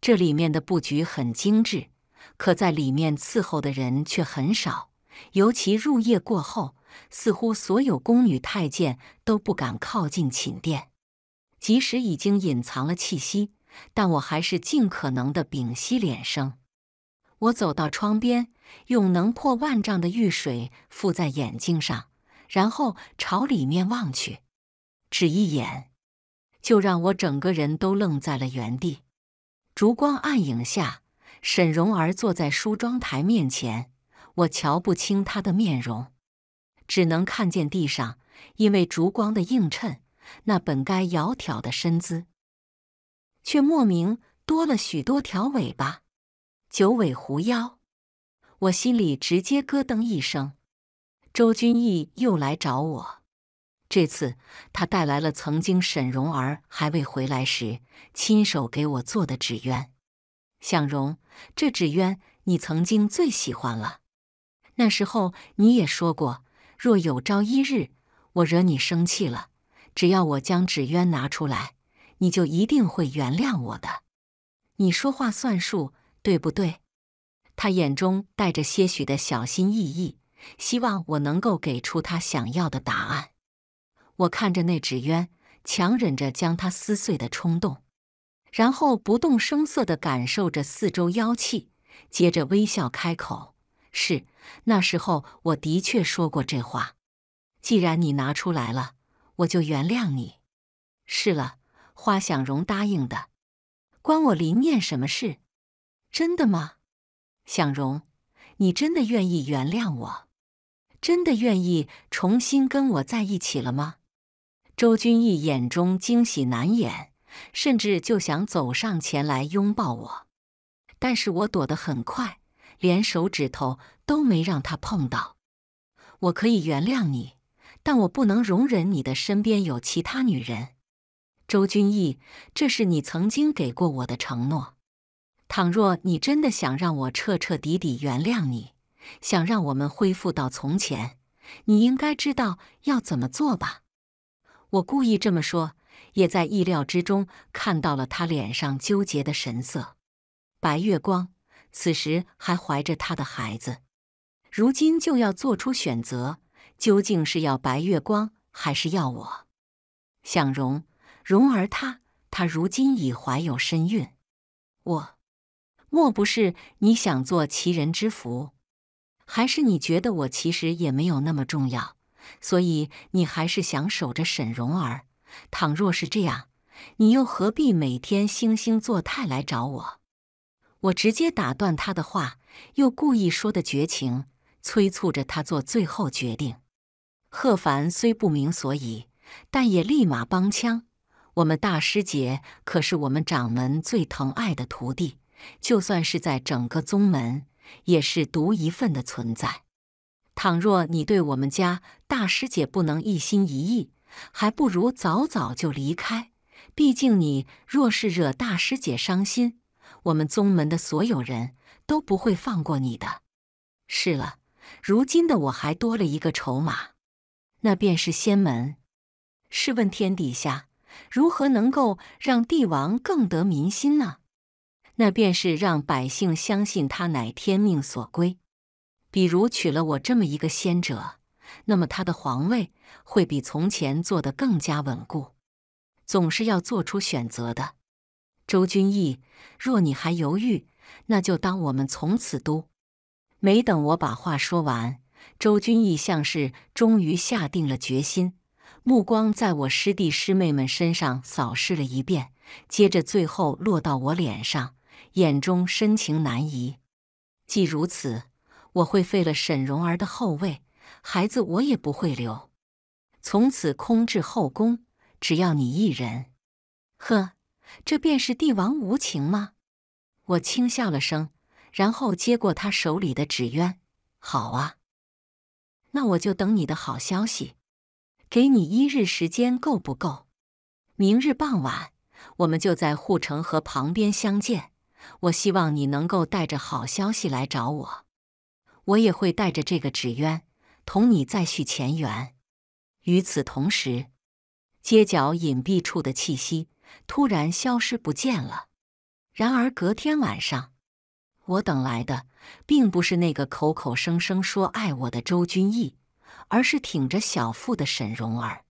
这里面的布局很精致，可在里面伺候的人却很少，尤其入夜过后，似乎所有宫女太监都不敢靠近寝殿。即使已经隐藏了气息，但我还是尽可能的屏息敛声。我走到窗边，用能破万丈的玉水敷在眼睛上，然后朝里面望去，只一眼，就让我整个人都愣在了原地。烛光暗影下，沈蓉儿坐在梳妆台面前，我瞧不清她的面容，只能看见地上，因为烛光的映衬，那本该窈窕的身姿，却莫名多了许多条尾巴。九尾狐妖，我心里直接咯噔一声。周君逸又来找我，这次他带来了曾经沈荣儿还未回来时亲手给我做的纸鸢。向荣，这纸鸢你曾经最喜欢了。那时候你也说过，若有朝一日我惹你生气了，只要我将纸鸢拿出来，你就一定会原谅我的。你说话算数。对不对？他眼中带着些许的小心翼翼，希望我能够给出他想要的答案。我看着那纸鸢，强忍着将它撕碎的冲动，然后不动声色的感受着四周妖气，接着微笑开口：“是，那时候我的确说过这话。既然你拿出来了，我就原谅你。是了，花想容答应的，关我林念什么事？”真的吗，向荣？你真的愿意原谅我？真的愿意重新跟我在一起了吗？周君毅眼中惊喜难掩，甚至就想走上前来拥抱我，但是我躲得很快，连手指头都没让他碰到。我可以原谅你，但我不能容忍你的身边有其他女人。周君毅，这是你曾经给过我的承诺。倘若你真的想让我彻彻底底原谅你，想让我们恢复到从前，你应该知道要怎么做吧？我故意这么说，也在意料之中看到了他脸上纠结的神色。白月光此时还怀着他的孩子，如今就要做出选择，究竟是要白月光，还是要我？向荣，荣儿，他，他如今已怀有身孕，我。莫不是你想做齐人之福，还是你觉得我其实也没有那么重要，所以你还是想守着沈荣儿？倘若是这样，你又何必每天惺惺作态来找我？我直接打断他的话，又故意说的绝情，催促着他做最后决定。贺凡虽不明所以，但也立马帮腔：“我们大师姐可是我们掌门最疼爱的徒弟。”就算是在整个宗门，也是独一份的存在。倘若你对我们家大师姐不能一心一意，还不如早早就离开。毕竟你若是惹大师姐伤心，我们宗门的所有人都不会放过你的。是了，如今的我还多了一个筹码，那便是仙门。试问天底下，如何能够让帝王更得民心呢？那便是让百姓相信他乃天命所归，比如娶了我这么一个仙者，那么他的皇位会比从前坐得更加稳固。总是要做出选择的，周君义，若你还犹豫，那就当我们从此都……没等我把话说完，周君义像是终于下定了决心，目光在我师弟师妹们身上扫视了一遍，接着最后落到我脸上。眼中深情难移，既如此，我会废了沈容儿的后位，孩子我也不会留，从此空置后宫，只要你一人。呵，这便是帝王无情吗？我轻笑了声，然后接过他手里的纸鸢。好啊，那我就等你的好消息。给你一日时间够不够？明日傍晚，我们就在护城河旁边相见。我希望你能够带着好消息来找我，我也会带着这个纸鸢同你再续前缘。与此同时，街角隐蔽处的气息突然消失不见了。然而隔天晚上，我等来的并不是那个口口声声说爱我的周君逸，而是挺着小腹的沈蓉儿。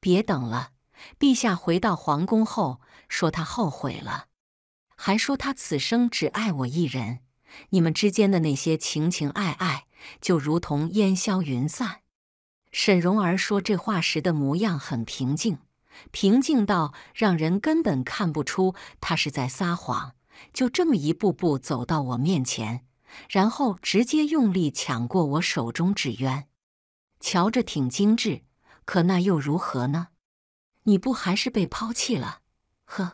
别等了，陛下回到皇宫后说他后悔了。还说他此生只爱我一人，你们之间的那些情情爱爱就如同烟消云散。沈荣儿说这话时的模样很平静，平静到让人根本看不出他是在撒谎。就这么一步步走到我面前，然后直接用力抢过我手中纸鸢，瞧着挺精致，可那又如何呢？你不还是被抛弃了？呵，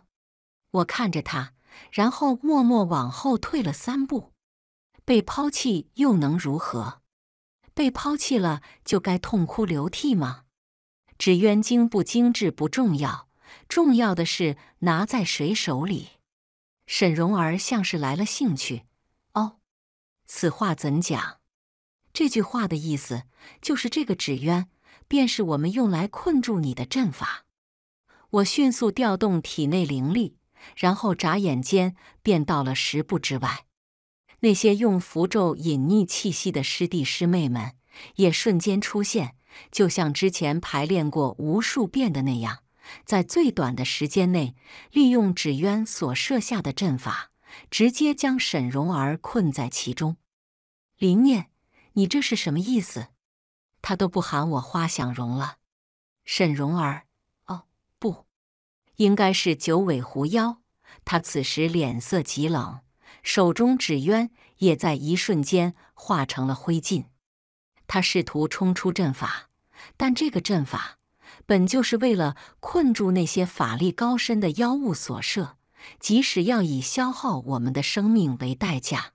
我看着他。然后默默往后退了三步，被抛弃又能如何？被抛弃了就该痛哭流涕吗？纸鸢精不精致不重要，重要的是拿在谁手里。沈荣儿像是来了兴趣，哦，此话怎讲？这句话的意思就是，这个纸鸢便是我们用来困住你的阵法。我迅速调动体内灵力。然后眨眼间便到了十步之外，那些用符咒隐匿气息的师弟师妹们也瞬间出现，就像之前排练过无数遍的那样，在最短的时间内利用纸鸢所设下的阵法，直接将沈蓉儿困在其中。林念，你这是什么意思？他都不喊我花想容了，沈蓉儿。应该是九尾狐妖，他此时脸色极冷，手中纸鸢也在一瞬间化成了灰烬。他试图冲出阵法，但这个阵法本就是为了困住那些法力高深的妖物所设，即使要以消耗我们的生命为代价。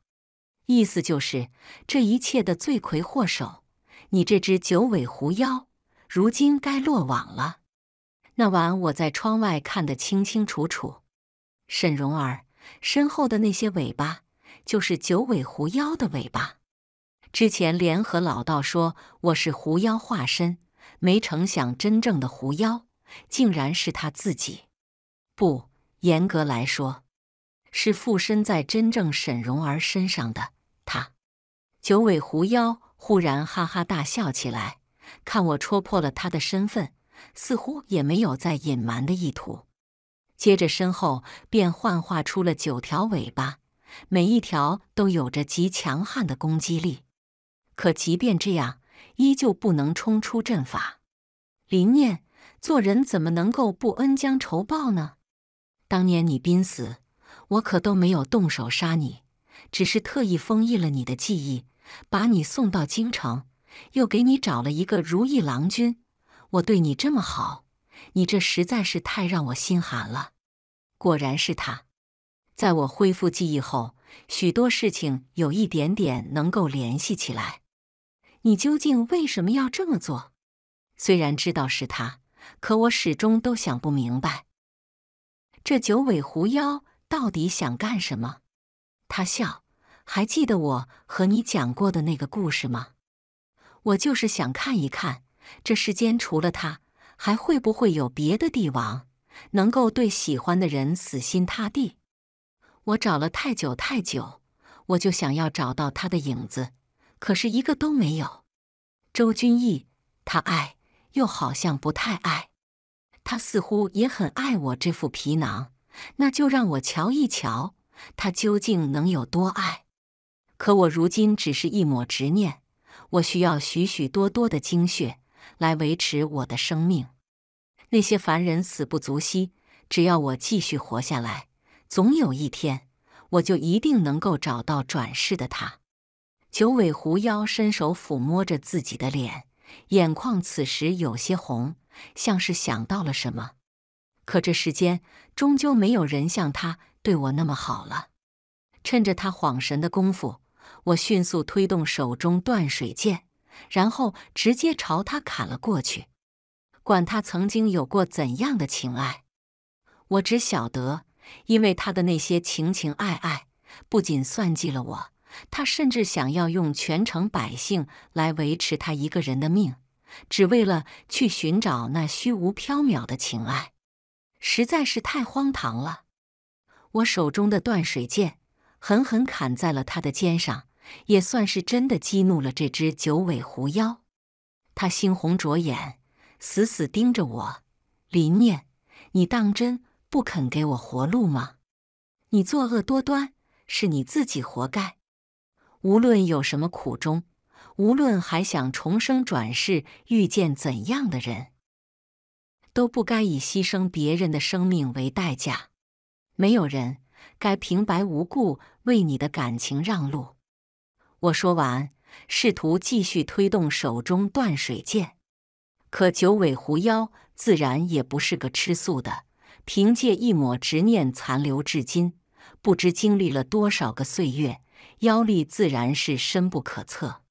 意思就是，这一切的罪魁祸首，你这只九尾狐妖，如今该落网了。那晚我在窗外看得清清楚楚，沈蓉儿身后的那些尾巴，就是九尾狐妖的尾巴。之前联合老道说我是狐妖化身，没成想真正的狐妖竟然是他自己。不，严格来说，是附身在真正沈蓉儿身上的他。九尾狐妖忽然哈哈大笑起来，看我戳破了他的身份。似乎也没有再隐瞒的意图。接着，身后便幻化出了九条尾巴，每一条都有着极强悍的攻击力。可即便这样，依旧不能冲出阵法。林念，做人怎么能够不恩将仇报呢？当年你濒死，我可都没有动手杀你，只是特意封印了你的记忆，把你送到京城，又给你找了一个如意郎君。我对你这么好，你这实在是太让我心寒了。果然是他，在我恢复记忆后，许多事情有一点点能够联系起来。你究竟为什么要这么做？虽然知道是他，可我始终都想不明白，这九尾狐妖到底想干什么？他笑，还记得我和你讲过的那个故事吗？我就是想看一看。这世间除了他，还会不会有别的帝王能够对喜欢的人死心塌地？我找了太久太久，我就想要找到他的影子，可是一个都没有。周君逸，他爱，又好像不太爱。他似乎也很爱我这副皮囊，那就让我瞧一瞧，他究竟能有多爱。可我如今只是一抹执念，我需要许许多多的精血。来维持我的生命。那些凡人死不足惜，只要我继续活下来，总有一天我就一定能够找到转世的他。九尾狐妖伸手抚摸着自己的脸，眼眶此时有些红，像是想到了什么。可这世间终究没有人像他对我那么好了。趁着他恍神的功夫，我迅速推动手中断水剑。然后直接朝他砍了过去。管他曾经有过怎样的情爱，我只晓得，因为他的那些情情爱爱，不仅算计了我，他甚至想要用全城百姓来维持他一个人的命，只为了去寻找那虚无缥缈的情爱，实在是太荒唐了。我手中的断水剑狠狠砍在了他的肩上。也算是真的激怒了这只九尾狐妖，他猩红着眼，死死盯着我。林念，你当真不肯给我活路吗？你作恶多端，是你自己活该。无论有什么苦衷，无论还想重生转世遇见怎样的人，都不该以牺牲别人的生命为代价。没有人该平白无故为你的感情让路。我说完，试图继续推动手中断水剑，可九尾狐妖自然也不是个吃素的。凭借一抹执念残留至今，不知经历了多少个岁月，妖力自然是深不可测。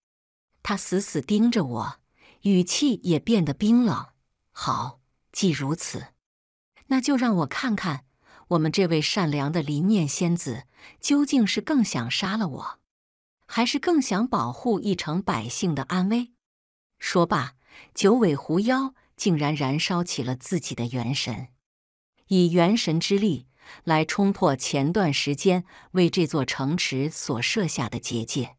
他死死盯着我，语气也变得冰冷。好，既如此，那就让我看看我们这位善良的林念仙子究竟是更想杀了我。还是更想保护一城百姓的安危。说罢，九尾狐妖竟然燃烧起了自己的元神，以元神之力来冲破前段时间为这座城池所设下的结界。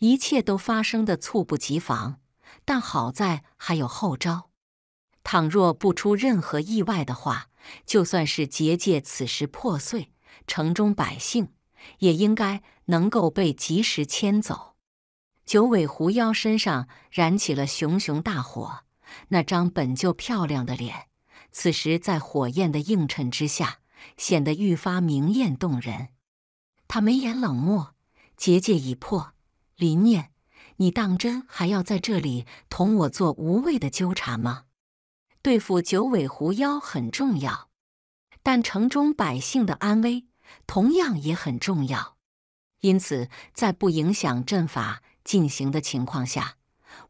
一切都发生的猝不及防，但好在还有后招。倘若不出任何意外的话，就算是结界此时破碎，城中百姓。也应该能够被及时牵走。九尾狐妖身上燃起了熊熊大火，那张本就漂亮的脸，此时在火焰的映衬之下，显得愈发明艳动人。他眉眼冷漠，结界已破。林念，你当真还要在这里同我做无谓的纠缠吗？对付九尾狐妖很重要，但城中百姓的安危。同样也很重要，因此，在不影响阵法进行的情况下，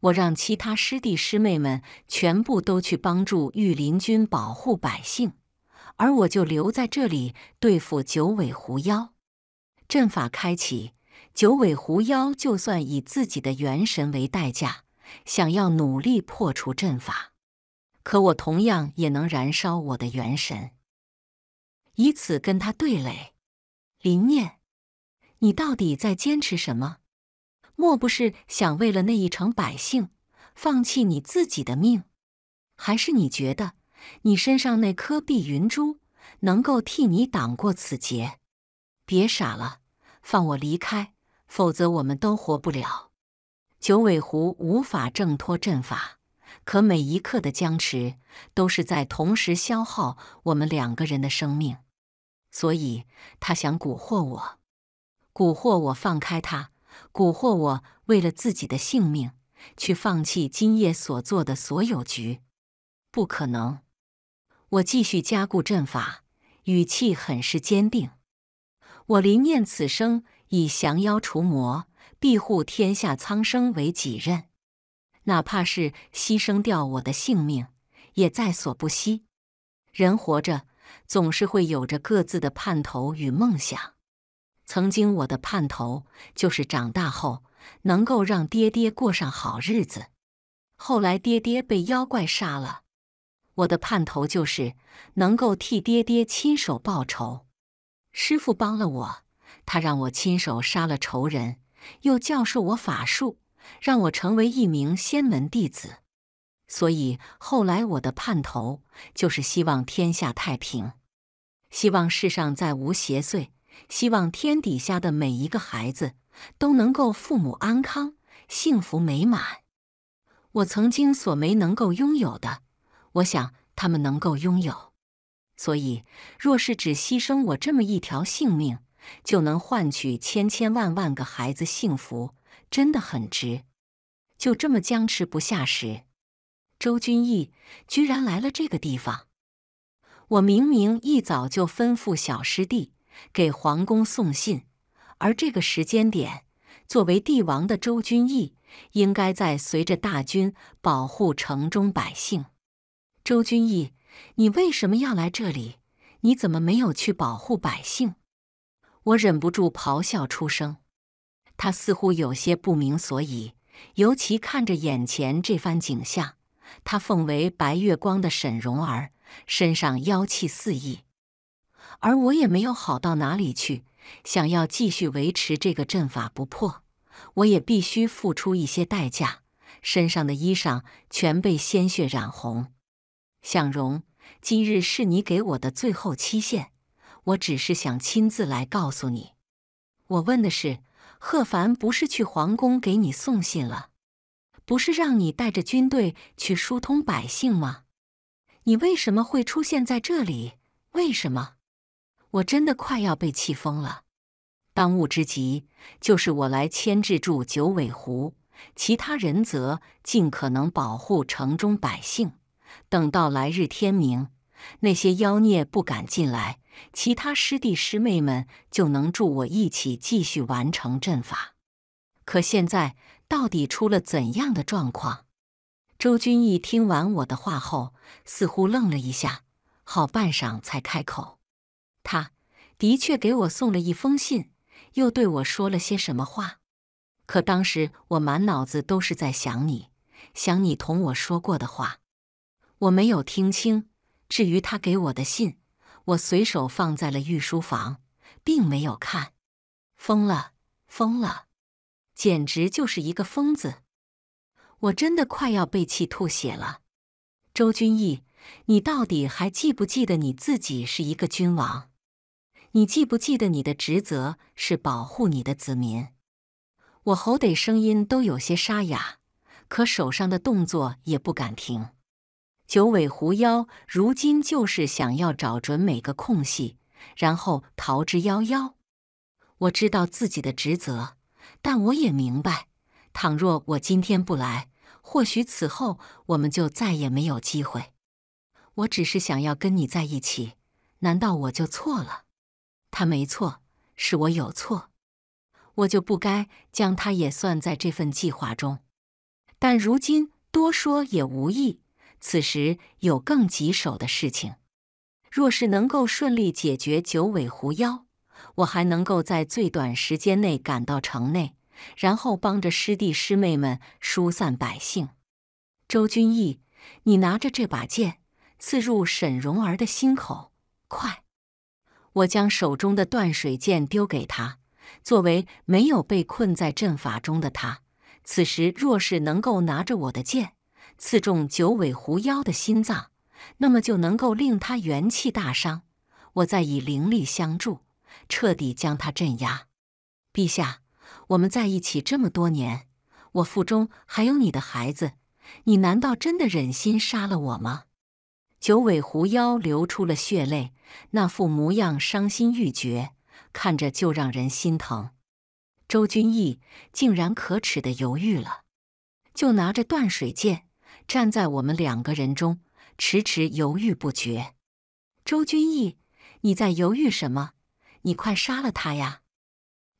我让其他师弟师妹们全部都去帮助御林军保护百姓，而我就留在这里对付九尾狐妖。阵法开启，九尾狐妖就算以自己的元神为代价，想要努力破除阵法，可我同样也能燃烧我的元神。以此跟他对垒，林念，你到底在坚持什么？莫不是想为了那一城百姓，放弃你自己的命？还是你觉得你身上那颗碧云珠能够替你挡过此劫？别傻了，放我离开，否则我们都活不了。九尾狐无法挣脱阵法，可每一刻的僵持，都是在同时消耗我们两个人的生命。所以，他想蛊惑我，蛊惑我放开他，蛊惑我为了自己的性命去放弃今夜所做的所有局。不可能！我继续加固阵法，语气很是坚定。我灵念此生以降妖除魔、庇护天下苍生为己任，哪怕是牺牲掉我的性命，也在所不惜。人活着。总是会有着各自的盼头与梦想。曾经我的盼头就是长大后能够让爹爹过上好日子。后来爹爹被妖怪杀了，我的盼头就是能够替爹爹亲手报仇。师傅帮了我，他让我亲手杀了仇人，又教授我法术，让我成为一名仙门弟子。所以后来我的盼头就是希望天下太平，希望世上再无邪祟，希望天底下的每一个孩子都能够父母安康、幸福美满。我曾经所没能够拥有的，我想他们能够拥有。所以，若是只牺牲我这么一条性命，就能换取千千万万个孩子幸福，真的很值。就这么僵持不下时。周君义居然来了这个地方！我明明一早就吩咐小师弟给皇宫送信，而这个时间点，作为帝王的周君义应该在随着大军保护城中百姓。周君义，你为什么要来这里？你怎么没有去保护百姓？我忍不住咆哮出声。他似乎有些不明所以，尤其看着眼前这番景象。他奉为白月光的沈容儿，身上妖气四溢，而我也没有好到哪里去。想要继续维持这个阵法不破，我也必须付出一些代价。身上的衣裳全被鲜血染红。向荣，今日是你给我的最后期限。我只是想亲自来告诉你。我问的是，贺凡不是去皇宫给你送信了？不是让你带着军队去疏通百姓吗？你为什么会出现在这里？为什么？我真的快要被气疯了！当务之急就是我来牵制住九尾狐，其他人则尽可能保护城中百姓。等到来日天明，那些妖孽不敢进来，其他师弟师妹们就能助我一起继续完成阵法。可现在……到底出了怎样的状况？周君义听完我的话后，似乎愣了一下，好半晌才开口：“他的确给我送了一封信，又对我说了些什么话。可当时我满脑子都是在想你，想你同我说过的话，我没有听清。至于他给我的信，我随手放在了御书房，并没有看。疯了，疯了！”简直就是一个疯子！我真的快要被气吐血了。周君逸，你到底还记不记得你自己是一个君王？你记不记得你的职责是保护你的子民？我吼得声音都有些沙哑，可手上的动作也不敢停。九尾狐妖如今就是想要找准每个空隙，然后逃之夭夭。我知道自己的职责。但我也明白，倘若我今天不来，或许此后我们就再也没有机会。我只是想要跟你在一起，难道我就错了？他没错，是我有错，我就不该将他也算在这份计划中。但如今多说也无益，此时有更棘手的事情。若是能够顺利解决九尾狐妖。我还能够在最短时间内赶到城内，然后帮着师弟师妹们疏散百姓。周君义，你拿着这把剑，刺入沈荣儿的心口，快！我将手中的断水剑丢给他，作为没有被困在阵法中的他，此时若是能够拿着我的剑，刺中九尾狐妖的心脏，那么就能够令他元气大伤。我再以灵力相助。彻底将他镇压，陛下，我们在一起这么多年，我腹中还有你的孩子，你难道真的忍心杀了我吗？九尾狐妖流出了血泪，那副模样伤心欲绝，看着就让人心疼。周君逸竟然可耻的犹豫了，就拿着断水剑站在我们两个人中，迟迟犹豫不决。周君逸，你在犹豫什么？你快杀了他呀！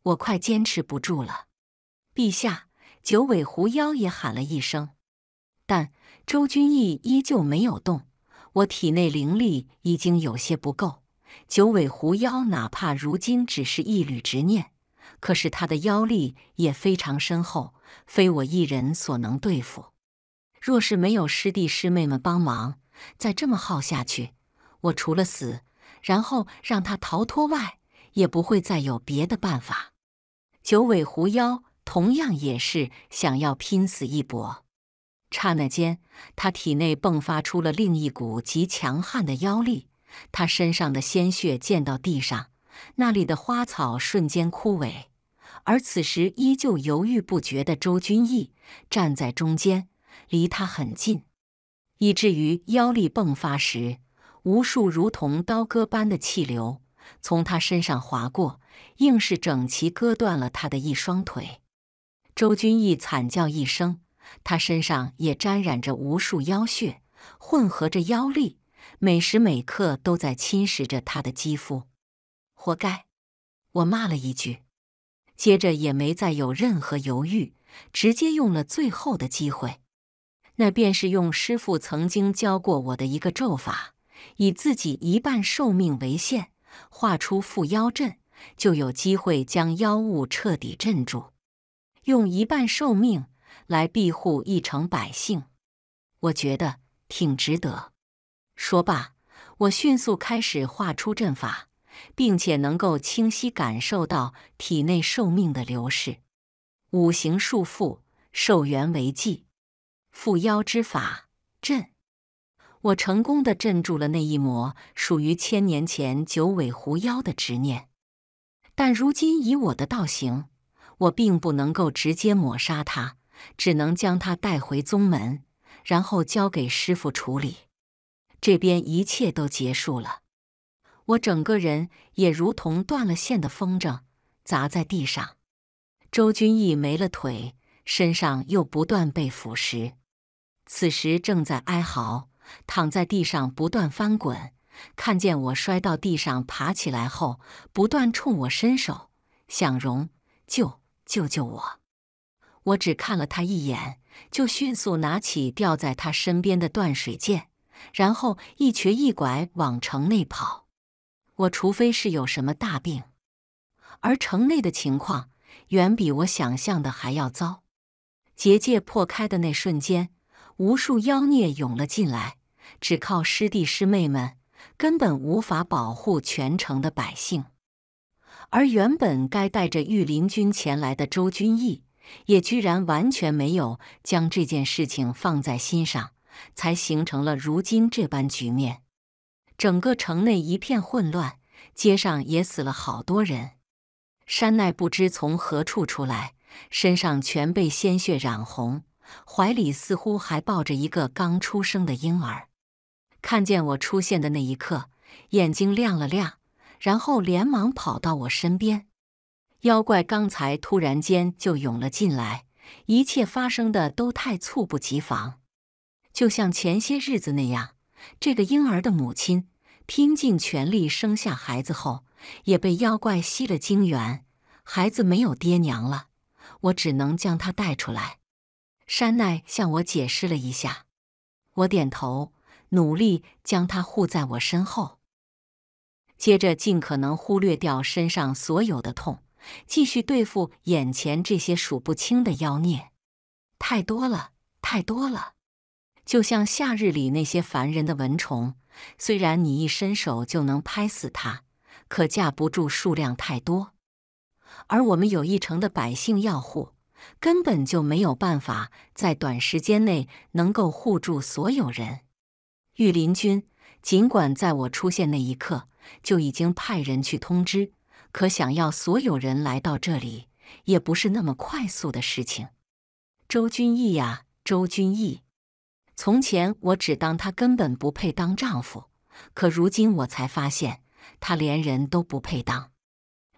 我快坚持不住了，陛下。九尾狐妖也喊了一声，但周君逸依旧没有动。我体内灵力已经有些不够。九尾狐妖哪怕如今只是一缕执念，可是他的妖力也非常深厚，非我一人所能对付。若是没有师弟师妹们帮忙，再这么耗下去，我除了死，然后让他逃脱外，也不会再有别的办法。九尾狐妖同样也是想要拼死一搏。刹那间，他体内迸发出了另一股极强悍的妖力，他身上的鲜血溅到地上，那里的花草瞬间枯萎。而此时依旧犹豫不决的周君逸站在中间，离他很近，以至于妖力迸发时，无数如同刀割般的气流。从他身上划过，硬是整齐割断了他的一双腿。周君义惨叫一声，他身上也沾染着无数妖血，混合着妖力，每时每刻都在侵蚀着他的肌肤。活该！我骂了一句，接着也没再有任何犹豫，直接用了最后的机会，那便是用师傅曾经教过我的一个咒法，以自己一半寿命为限。画出缚妖阵，就有机会将妖物彻底镇住。用一半寿命来庇护一城百姓，我觉得挺值得。说罢，我迅速开始画出阵法，并且能够清晰感受到体内寿命的流逝。五行束缚，寿元为祭，缚妖之法阵。我成功的镇住了那一抹属于千年前九尾狐妖的执念，但如今以我的道行，我并不能够直接抹杀它，只能将它带回宗门，然后交给师傅处理。这边一切都结束了，我整个人也如同断了线的风筝，砸在地上。周君逸没了腿，身上又不断被腐蚀，此时正在哀嚎。躺在地上不断翻滚，看见我摔到地上爬起来后，不断冲我伸手，想容救救救我！我只看了他一眼，就迅速拿起掉在他身边的断水剑，然后一瘸一拐往城内跑。我除非是有什么大病，而城内的情况远比我想象的还要糟。结界破开的那瞬间，无数妖孽涌了进来。只靠师弟师妹们根本无法保护全城的百姓，而原本该带着御林军前来的周君义也居然完全没有将这件事情放在心上，才形成了如今这般局面。整个城内一片混乱，街上也死了好多人。山奈不知从何处出来，身上全被鲜血染红，怀里似乎还抱着一个刚出生的婴儿。看见我出现的那一刻，眼睛亮了亮，然后连忙跑到我身边。妖怪刚才突然间就涌了进来，一切发生的都太猝不及防，就像前些日子那样。这个婴儿的母亲拼尽全力生下孩子后，也被妖怪吸了精元，孩子没有爹娘了。我只能将他带出来。山奈向我解释了一下，我点头。努力将它护在我身后，接着尽可能忽略掉身上所有的痛，继续对付眼前这些数不清的妖孽。太多了，太多了！就像夏日里那些烦人的蚊虫，虽然你一伸手就能拍死它，可架不住数量太多。而我们有一城的百姓要护，根本就没有办法在短时间内能够护住所有人。御林军尽管在我出现那一刻就已经派人去通知，可想要所有人来到这里也不是那么快速的事情。周君义呀，周君义！从前我只当他根本不配当丈夫，可如今我才发现，他连人都不配当。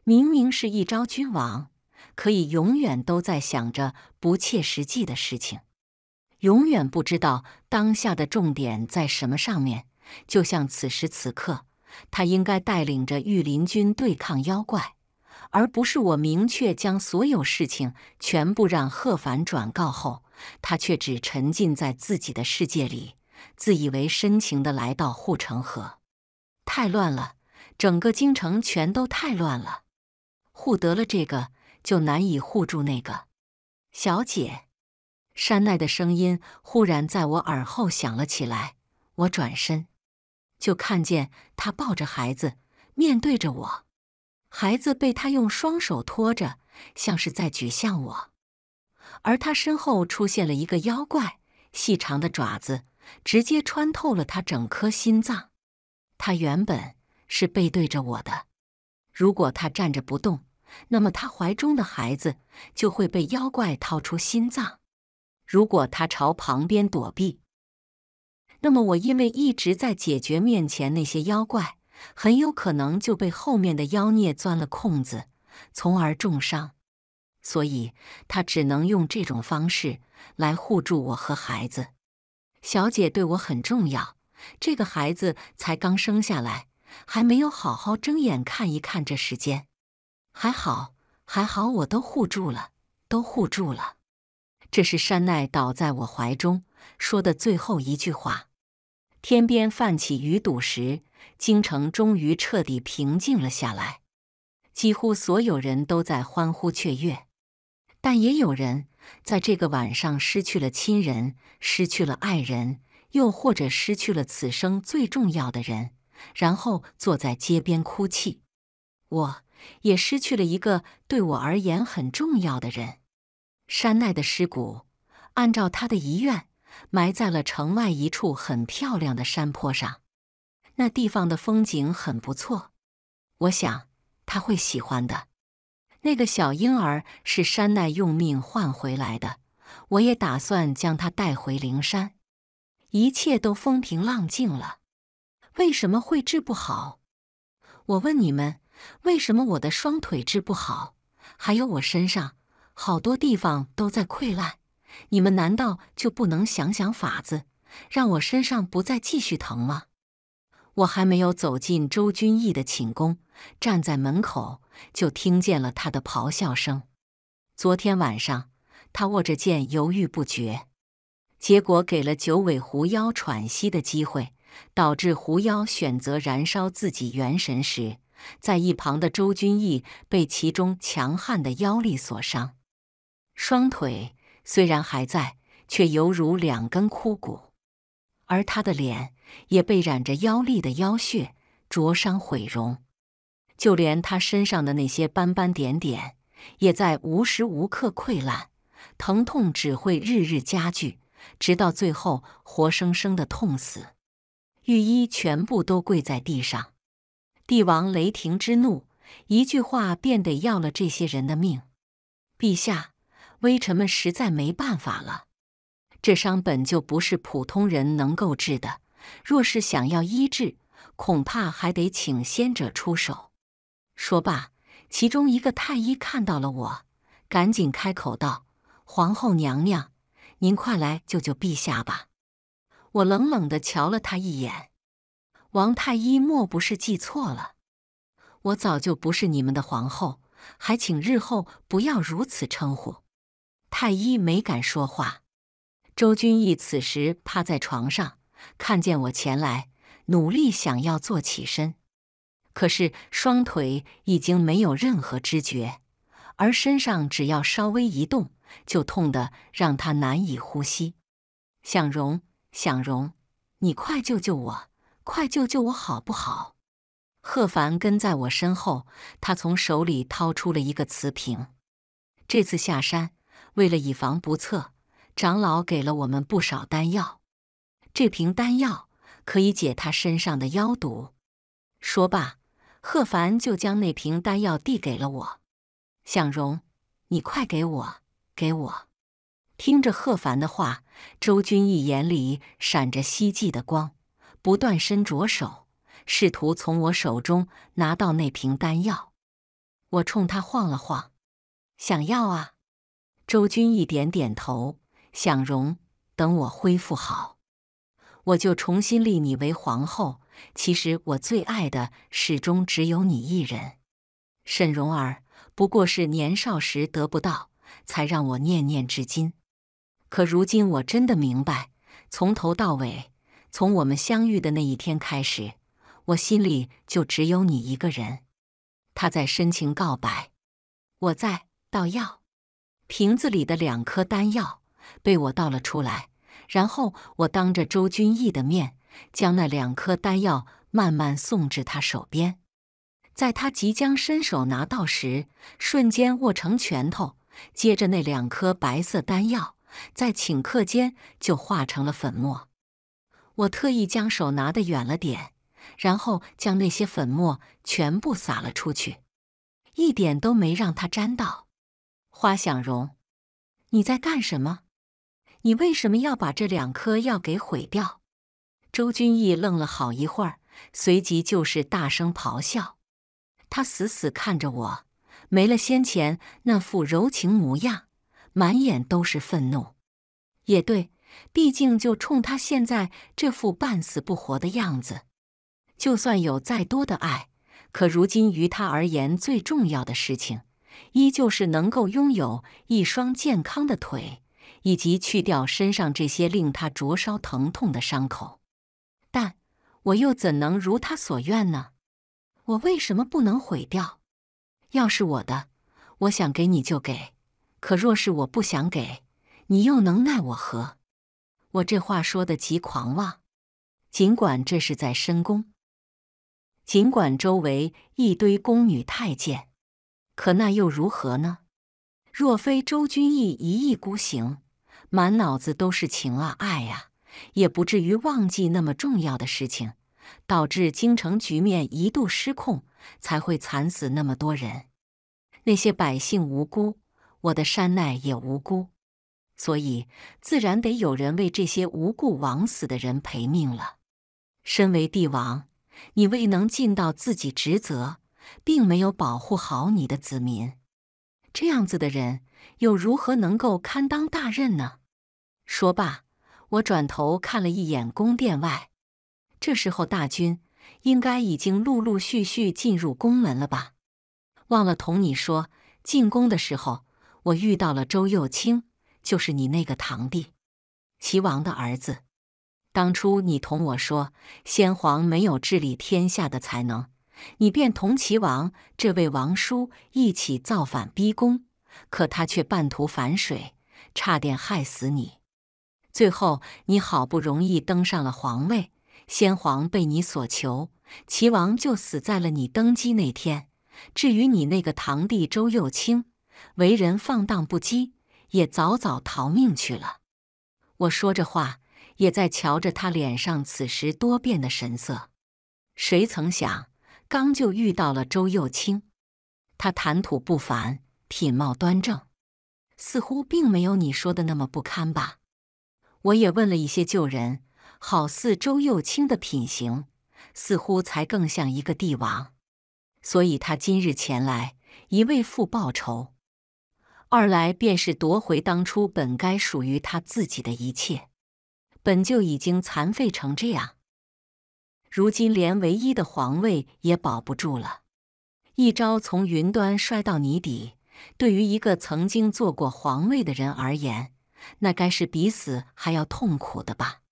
明明是一朝君王，可以永远都在想着不切实际的事情。永远不知道当下的重点在什么上面，就像此时此刻，他应该带领着御林军对抗妖怪，而不是我明确将所有事情全部让贺凡转告后，他却只沉浸在自己的世界里，自以为深情的来到护城河，太乱了，整个京城全都太乱了，护得了这个就难以护住那个，小姐。山奈的声音忽然在我耳后响了起来。我转身，就看见他抱着孩子，面对着我。孩子被他用双手托着，像是在举向我。而他身后出现了一个妖怪，细长的爪子直接穿透了他整颗心脏。他原本是背对着我的。如果他站着不动，那么他怀中的孩子就会被妖怪掏出心脏。如果他朝旁边躲避，那么我因为一直在解决面前那些妖怪，很有可能就被后面的妖孽钻了空子，从而重伤。所以他只能用这种方式来护住我和孩子。小姐对我很重要，这个孩子才刚生下来，还没有好好睁眼看一看这时间。还好，还好，我都护住了，都护住了。这是山奈倒在我怀中说的最后一句话。天边泛起鱼肚时，京城终于彻底平静了下来。几乎所有人都在欢呼雀跃，但也有人在这个晚上失去了亲人，失去了爱人，又或者失去了此生最重要的人，然后坐在街边哭泣。我也失去了一个对我而言很重要的人。山奈的尸骨，按照他的遗愿，埋在了城外一处很漂亮的山坡上。那地方的风景很不错，我想他会喜欢的。那个小婴儿是山奈用命换回来的，我也打算将他带回灵山。一切都风平浪静了，为什么会治不好？我问你们，为什么我的双腿治不好？还有我身上？好多地方都在溃烂，你们难道就不能想想法子，让我身上不再继续疼吗？我还没有走进周君逸的寝宫，站在门口就听见了他的咆哮声。昨天晚上，他握着剑犹豫不决，结果给了九尾狐妖喘息的机会，导致狐妖选择燃烧自己元神时，在一旁的周君逸被其中强悍的妖力所伤。双腿虽然还在，却犹如两根枯骨；而他的脸也被染着妖力的妖血灼伤毁容，就连他身上的那些斑斑点点也在无时无刻溃烂，疼痛只会日日加剧，直到最后活生生的痛死。御医全部都跪在地上，帝王雷霆之怒，一句话便得要了这些人的命，陛下。微臣们实在没办法了，这伤本就不是普通人能够治的，若是想要医治，恐怕还得请仙者出手。说罢，其中一个太医看到了我，赶紧开口道：“皇后娘娘，您快来救救陛下吧！”我冷冷的瞧了他一眼，王太医莫不是记错了？我早就不是你们的皇后，还请日后不要如此称呼。太医没敢说话。周君义此时趴在床上，看见我前来，努力想要坐起身，可是双腿已经没有任何知觉，而身上只要稍微一动，就痛得让他难以呼吸。向荣，向荣，你快救救我，快救救我好不好？贺凡跟在我身后，他从手里掏出了一个瓷瓶。这次下山。为了以防不测，长老给了我们不少丹药。这瓶丹药可以解他身上的妖毒。说罢，贺凡就将那瓶丹药递给了我。向荣，你快给我，给我！听着贺凡的话，周君义眼里闪着希冀的光，不断伸着手，试图从我手中拿到那瓶丹药。我冲他晃了晃，想要啊！周君一点点头，想容，等我恢复好，我就重新立你为皇后。其实我最爱的始终只有你一人，沈蓉儿，不过是年少时得不到，才让我念念至今。可如今我真的明白，从头到尾，从我们相遇的那一天开始，我心里就只有你一个人。他在深情告白，我在倒药。瓶子里的两颗丹药被我倒了出来，然后我当着周君毅的面，将那两颗丹药慢慢送至他手边。在他即将伸手拿到时，瞬间握成拳头，接着那两颗白色丹药在顷刻间就化成了粉末。我特意将手拿得远了点，然后将那些粉末全部撒了出去，一点都没让他沾到。花想容，你在干什么？你为什么要把这两颗药给毁掉？周君逸愣了好一会儿，随即就是大声咆哮。他死死看着我，没了先前那副柔情模样，满眼都是愤怒。也对，毕竟就冲他现在这副半死不活的样子，就算有再多的爱，可如今于他而言最重要的事情。依旧是能够拥有一双健康的腿，以及去掉身上这些令他灼烧疼痛的伤口，但我又怎能如他所愿呢？我为什么不能毁掉？要是我的，我想给你就给；可若是我不想给，你又能奈我何？我这话说的极狂妄，尽管这是在深宫，尽管周围一堆宫女太监。可那又如何呢？若非周君义一意孤行，满脑子都是情啊爱啊，也不至于忘记那么重要的事情，导致京城局面一度失控，才会惨死那么多人。那些百姓无辜，我的山奈也无辜，所以自然得有人为这些无故枉死的人赔命了。身为帝王，你未能尽到自己职责。并没有保护好你的子民，这样子的人又如何能够堪当大任呢？说罢，我转头看了一眼宫殿外，这时候大军应该已经陆陆续续进入宫门了吧？忘了同你说，进宫的时候我遇到了周幼卿，就是你那个堂弟齐王的儿子。当初你同我说，先皇没有治理天下的才能。你便同齐王这位王叔一起造反逼宫，可他却半途反水，差点害死你。最后，你好不容易登上了皇位，先皇被你所囚，齐王就死在了你登基那天。至于你那个堂弟周幼卿，为人放荡不羁，也早早逃命去了。我说着话，也在瞧着他脸上此时多变的神色。谁曾想？刚就遇到了周幼清，他谈吐不凡，品貌端正，似乎并没有你说的那么不堪吧？我也问了一些旧人，好似周幼清的品行，似乎才更像一个帝王。所以他今日前来，一为父报仇，二来便是夺回当初本该属于他自己的一切。本就已经残废成这样。如今连唯一的皇位也保不住了，一朝从云端摔到泥底，对于一个曾经做过皇位的人而言，那该是比死还要痛苦的吧？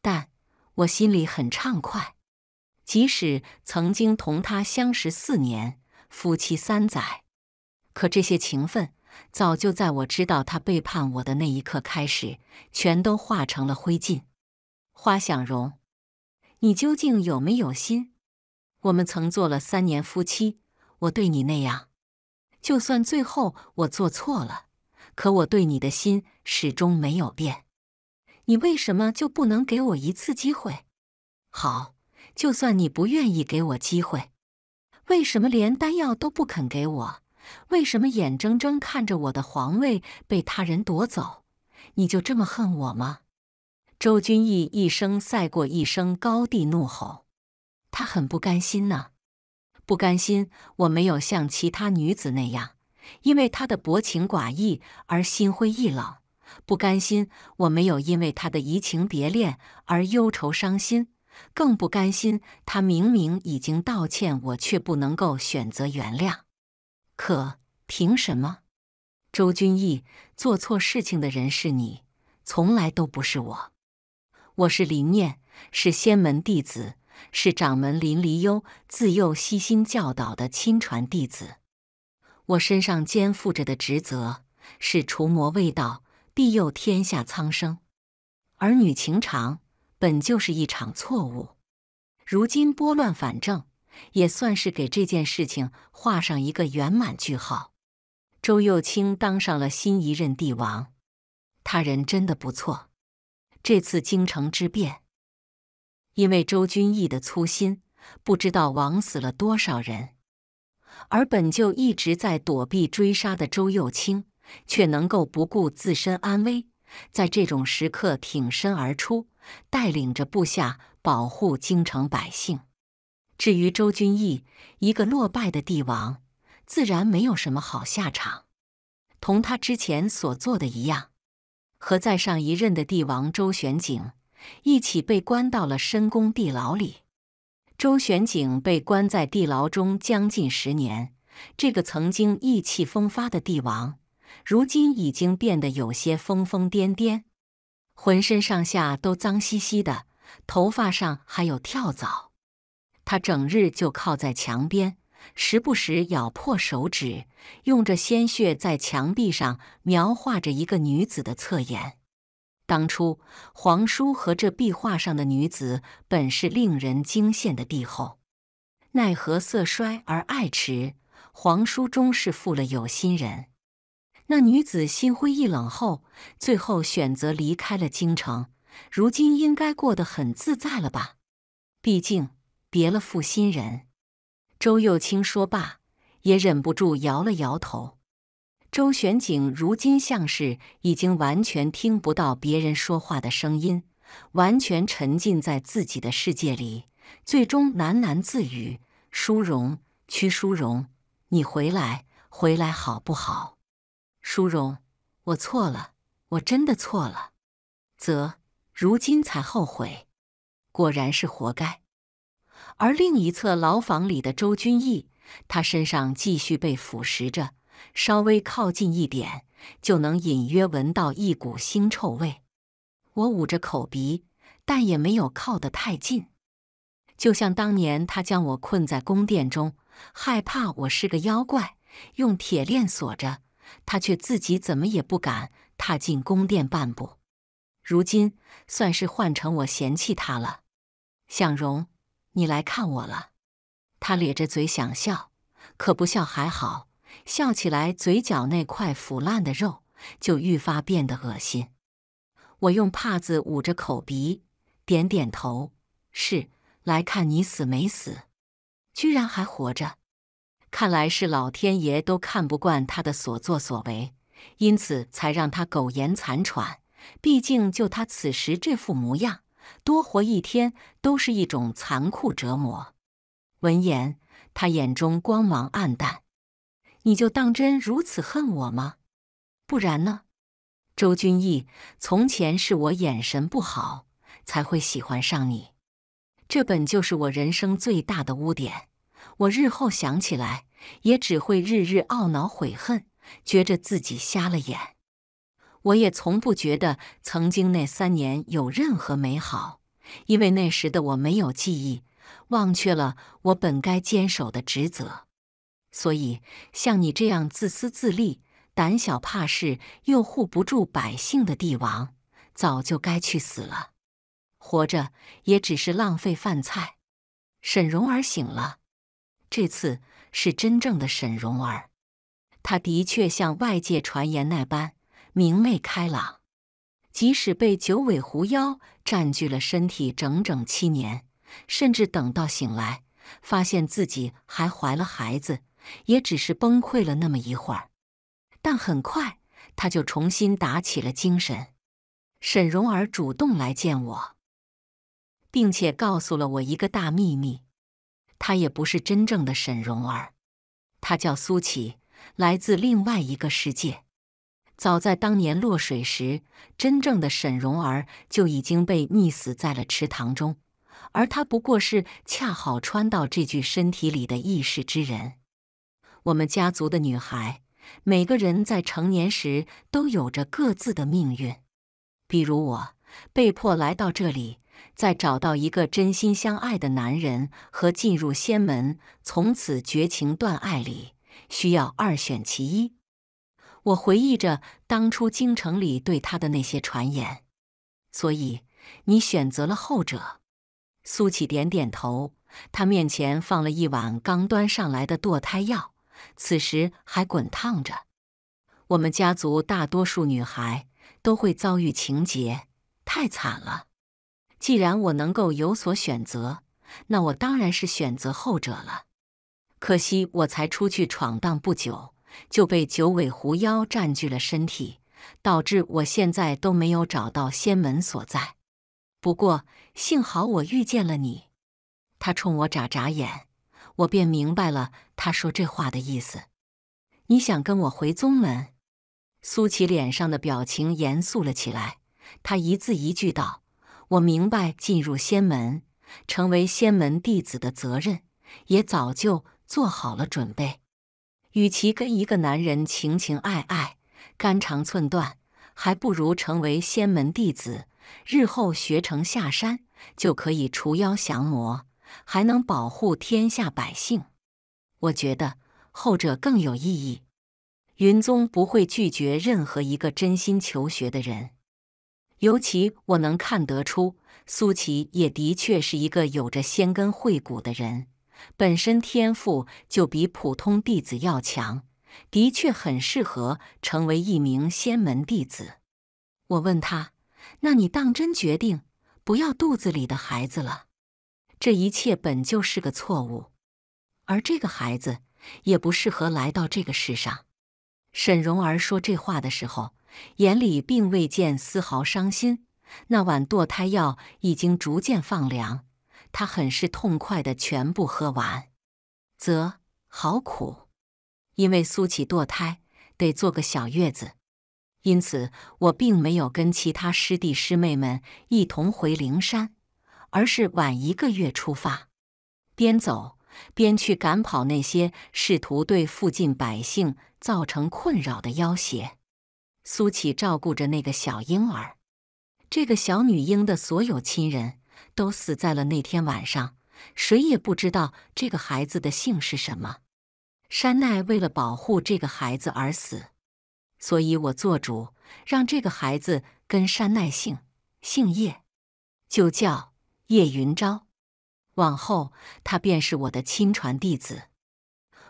但我心里很畅快，即使曾经同他相识四年，夫妻三载，可这些情分，早就在我知道他背叛我的那一刻开始，全都化成了灰烬。花想荣。你究竟有没有心？我们曾做了三年夫妻，我对你那样，就算最后我做错了，可我对你的心始终没有变。你为什么就不能给我一次机会？好，就算你不愿意给我机会，为什么连丹药都不肯给我？为什么眼睁睁看着我的皇位被他人夺走？你就这么恨我吗？周君义一声赛过一声高地怒吼，他很不甘心呢，不甘心我没有像其他女子那样，因为他的薄情寡义而心灰意冷；不甘心我没有因为他的移情别恋而忧愁伤心；更不甘心他明明已经道歉，我却不能够选择原谅。可凭什么？周君义做错事情的人是你，从来都不是我。我是林念，是仙门弟子，是掌门林离幽自幼悉心教导的亲传弟子。我身上肩负着的职责是除魔卫道，庇佑天下苍生。儿女情长本就是一场错误，如今拨乱反正，也算是给这件事情画上一个圆满句号。周幼清当上了新一任帝王，他人真的不错。这次京城之变，因为周君义的粗心，不知道枉死了多少人。而本就一直在躲避追杀的周幼清，却能够不顾自身安危，在这种时刻挺身而出，带领着部下保护京城百姓。至于周君义，一个落败的帝王，自然没有什么好下场，同他之前所做的一样。和在上一任的帝王周玄景一起被关到了深宫地牢里。周玄景被关在地牢中将近十年，这个曾经意气风发的帝王，如今已经变得有些疯疯癫癫，浑身上下都脏兮兮的，头发上还有跳蚤。他整日就靠在墙边。时不时咬破手指，用着鲜血在墙壁上描画着一个女子的侧颜。当初皇叔和这壁画上的女子本是令人惊羡的帝后，奈何色衰而爱弛，皇叔终是负了有心人。那女子心灰意冷后，最后选择离开了京城。如今应该过得很自在了吧？毕竟别了负心人。周幼清说罢，也忍不住摇了摇头。周玄景如今像是已经完全听不到别人说话的声音，完全沉浸在自己的世界里，最终喃喃自语：“淑荣，屈淑荣，你回来，回来好不好？淑荣，我错了，我真的错了。则如今才后悔，果然是活该。”而另一侧牢房里的周君逸，他身上继续被腐蚀着，稍微靠近一点就能隐约闻到一股腥臭味。我捂着口鼻，但也没有靠得太近。就像当年他将我困在宫殿中，害怕我是个妖怪，用铁链锁着，他却自己怎么也不敢踏进宫殿半步。如今算是换成我嫌弃他了，向荣。你来看我了，他咧着嘴想笑，可不笑还好，笑起来嘴角那块腐烂的肉就愈发变得恶心。我用帕子捂着口鼻，点点头，是来看你死没死，居然还活着，看来是老天爷都看不惯他的所作所为，因此才让他苟延残喘。毕竟就他此时这副模样。多活一天都是一种残酷折磨。闻言，他眼中光芒暗淡。你就当真如此恨我吗？不然呢？周君逸，从前是我眼神不好，才会喜欢上你。这本就是我人生最大的污点。我日后想起来，也只会日日懊恼悔恨，觉着自己瞎了眼。我也从不觉得曾经那三年有任何美好，因为那时的我没有记忆，忘却了我本该坚守的职责。所以，像你这样自私自利、胆小怕事又护不住百姓的帝王，早就该去死了，活着也只是浪费饭菜。沈荣儿醒了，这次是真正的沈荣儿，他的确像外界传言那般。明媚开朗，即使被九尾狐妖占据了身体整整七年，甚至等到醒来发现自己还怀了孩子，也只是崩溃了那么一会儿。但很快，他就重新打起了精神。沈荣儿主动来见我，并且告诉了我一个大秘密：他也不是真正的沈荣儿，他叫苏琪，来自另外一个世界。早在当年落水时，真正的沈荣儿就已经被溺死在了池塘中，而她不过是恰好穿到这具身体里的异世之人。我们家族的女孩，每个人在成年时都有着各自的命运。比如我，被迫来到这里，再找到一个真心相爱的男人和进入仙门，从此绝情断爱里，需要二选其一。我回忆着当初京城里对他的那些传言，所以你选择了后者。苏启点点头，他面前放了一碗刚端上来的堕胎药，此时还滚烫着。我们家族大多数女孩都会遭遇情劫，太惨了。既然我能够有所选择，那我当然是选择后者了。可惜我才出去闯荡不久。就被九尾狐妖占据了身体，导致我现在都没有找到仙门所在。不过幸好我遇见了你。他冲我眨眨眼，我便明白了他说这话的意思。你想跟我回宗门？苏琪脸上的表情严肃了起来，他一字一句道：“我明白进入仙门，成为仙门弟子的责任，也早就做好了准备。”与其跟一个男人情情爱爱、肝肠寸断，还不如成为仙门弟子，日后学成下山就可以除妖降魔，还能保护天下百姓。我觉得后者更有意义。云宗不会拒绝任何一个真心求学的人，尤其我能看得出，苏琪也的确是一个有着仙根慧骨的人。本身天赋就比普通弟子要强，的确很适合成为一名仙门弟子。我问他：“那你当真决定不要肚子里的孩子了？这一切本就是个错误，而这个孩子也不适合来到这个世上。”沈蓉儿说这话的时候，眼里并未见丝毫伤心。那碗堕胎药已经逐渐放凉。他很是痛快的全部喝完，则好苦，因为苏起堕胎得坐个小月子，因此我并没有跟其他师弟师妹们一同回灵山，而是晚一个月出发，边走边去赶跑那些试图对附近百姓造成困扰的妖邪。苏起照顾着那个小婴儿，这个小女婴的所有亲人。都死在了那天晚上，谁也不知道这个孩子的姓是什么。山奈为了保护这个孩子而死，所以我做主，让这个孩子跟山奈姓，姓叶，就叫叶云昭。往后，他便是我的亲传弟子，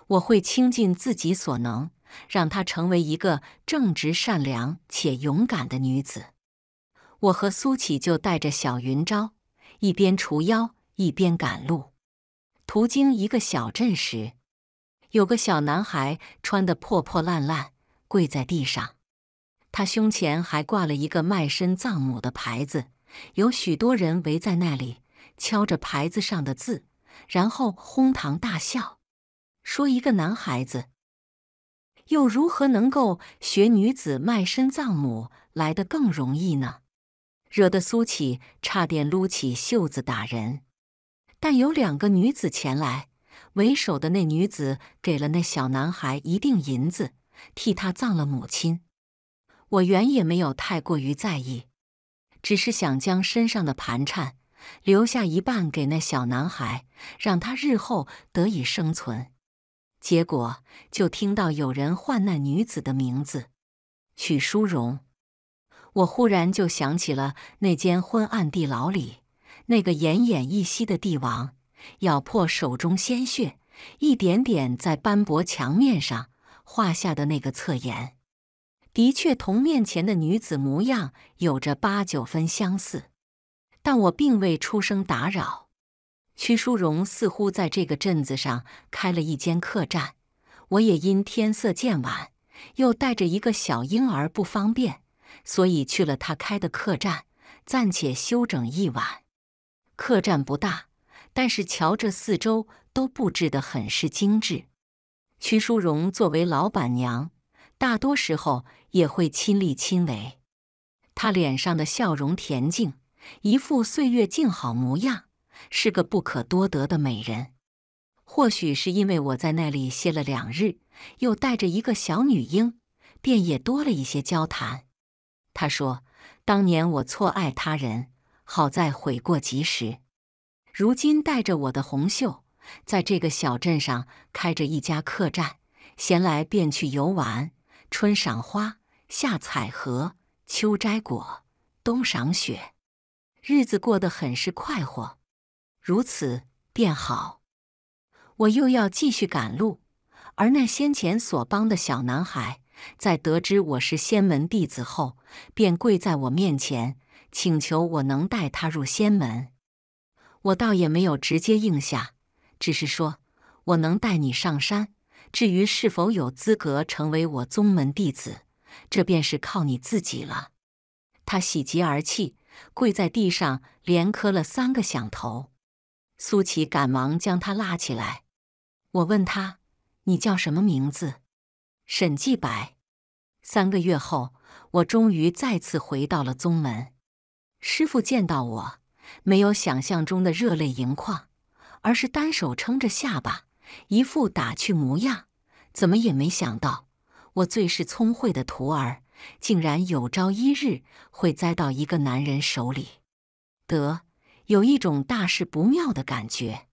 我会倾尽自己所能，让他成为一个正直、善良且勇敢的女子。我和苏启就带着小云昭。一边除妖，一边赶路。途经一个小镇时，有个小男孩穿得破破烂烂，跪在地上。他胸前还挂了一个卖身葬母的牌子，有许多人围在那里，敲着牌子上的字，然后哄堂大笑，说：“一个男孩子，又如何能够学女子卖身葬母来的更容易呢？”惹得苏起差点撸起袖子打人，但有两个女子前来，为首的那女子给了那小男孩一锭银子，替他葬了母亲。我原也没有太过于在意，只是想将身上的盘缠留下一半给那小男孩，让他日后得以生存。结果就听到有人唤那女子的名字——许淑荣。我忽然就想起了那间昏暗地牢里，那个奄奄一息的帝王，咬破手中鲜血，一点点在斑驳墙面上画下的那个侧颜，的确同面前的女子模样有着八九分相似。但我并未出声打扰。屈淑荣似乎在这个镇子上开了一间客栈，我也因天色渐晚，又带着一个小婴儿不方便。所以去了他开的客栈，暂且休整一晚。客栈不大，但是瞧这四周都布置得很是精致。屈淑荣作为老板娘，大多时候也会亲力亲为。她脸上的笑容恬静，一副岁月静好模样，是个不可多得的美人。或许是因为我在那里歇了两日，又带着一个小女婴，便也多了一些交谈。他说：“当年我错爱他人，好在悔过及时。如今带着我的红袖，在这个小镇上开着一家客栈，闲来便去游玩，春赏花，夏采荷，秋摘果，冬赏雪，日子过得很是快活。如此便好。我又要继续赶路，而那先前所帮的小男孩。”在得知我是仙门弟子后，便跪在我面前，请求我能带他入仙门。我倒也没有直接应下，只是说我能带你上山，至于是否有资格成为我宗门弟子，这便是靠你自己了。他喜极而泣，跪在地上连磕了三个响头。苏琪赶忙将他拉起来，我问他：“你叫什么名字？”沈继白，三个月后，我终于再次回到了宗门。师傅见到我，没有想象中的热泪盈眶，而是单手撑着下巴，一副打趣模样。怎么也没想到，我最是聪慧的徒儿，竟然有朝一日会栽到一个男人手里。得，有一种大事不妙的感觉。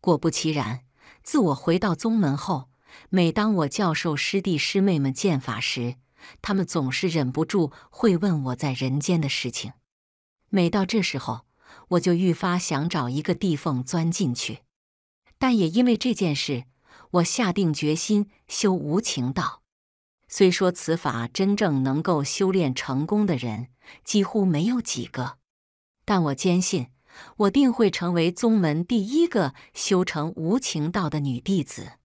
果不其然，自我回到宗门后。每当我教授师弟师妹们剑法时，他们总是忍不住会问我在人间的事情。每到这时候，我就愈发想找一个地缝钻进去。但也因为这件事，我下定决心修无情道。虽说此法真正能够修炼成功的人几乎没有几个，但我坚信，我定会成为宗门第一个修成无情道的女弟子。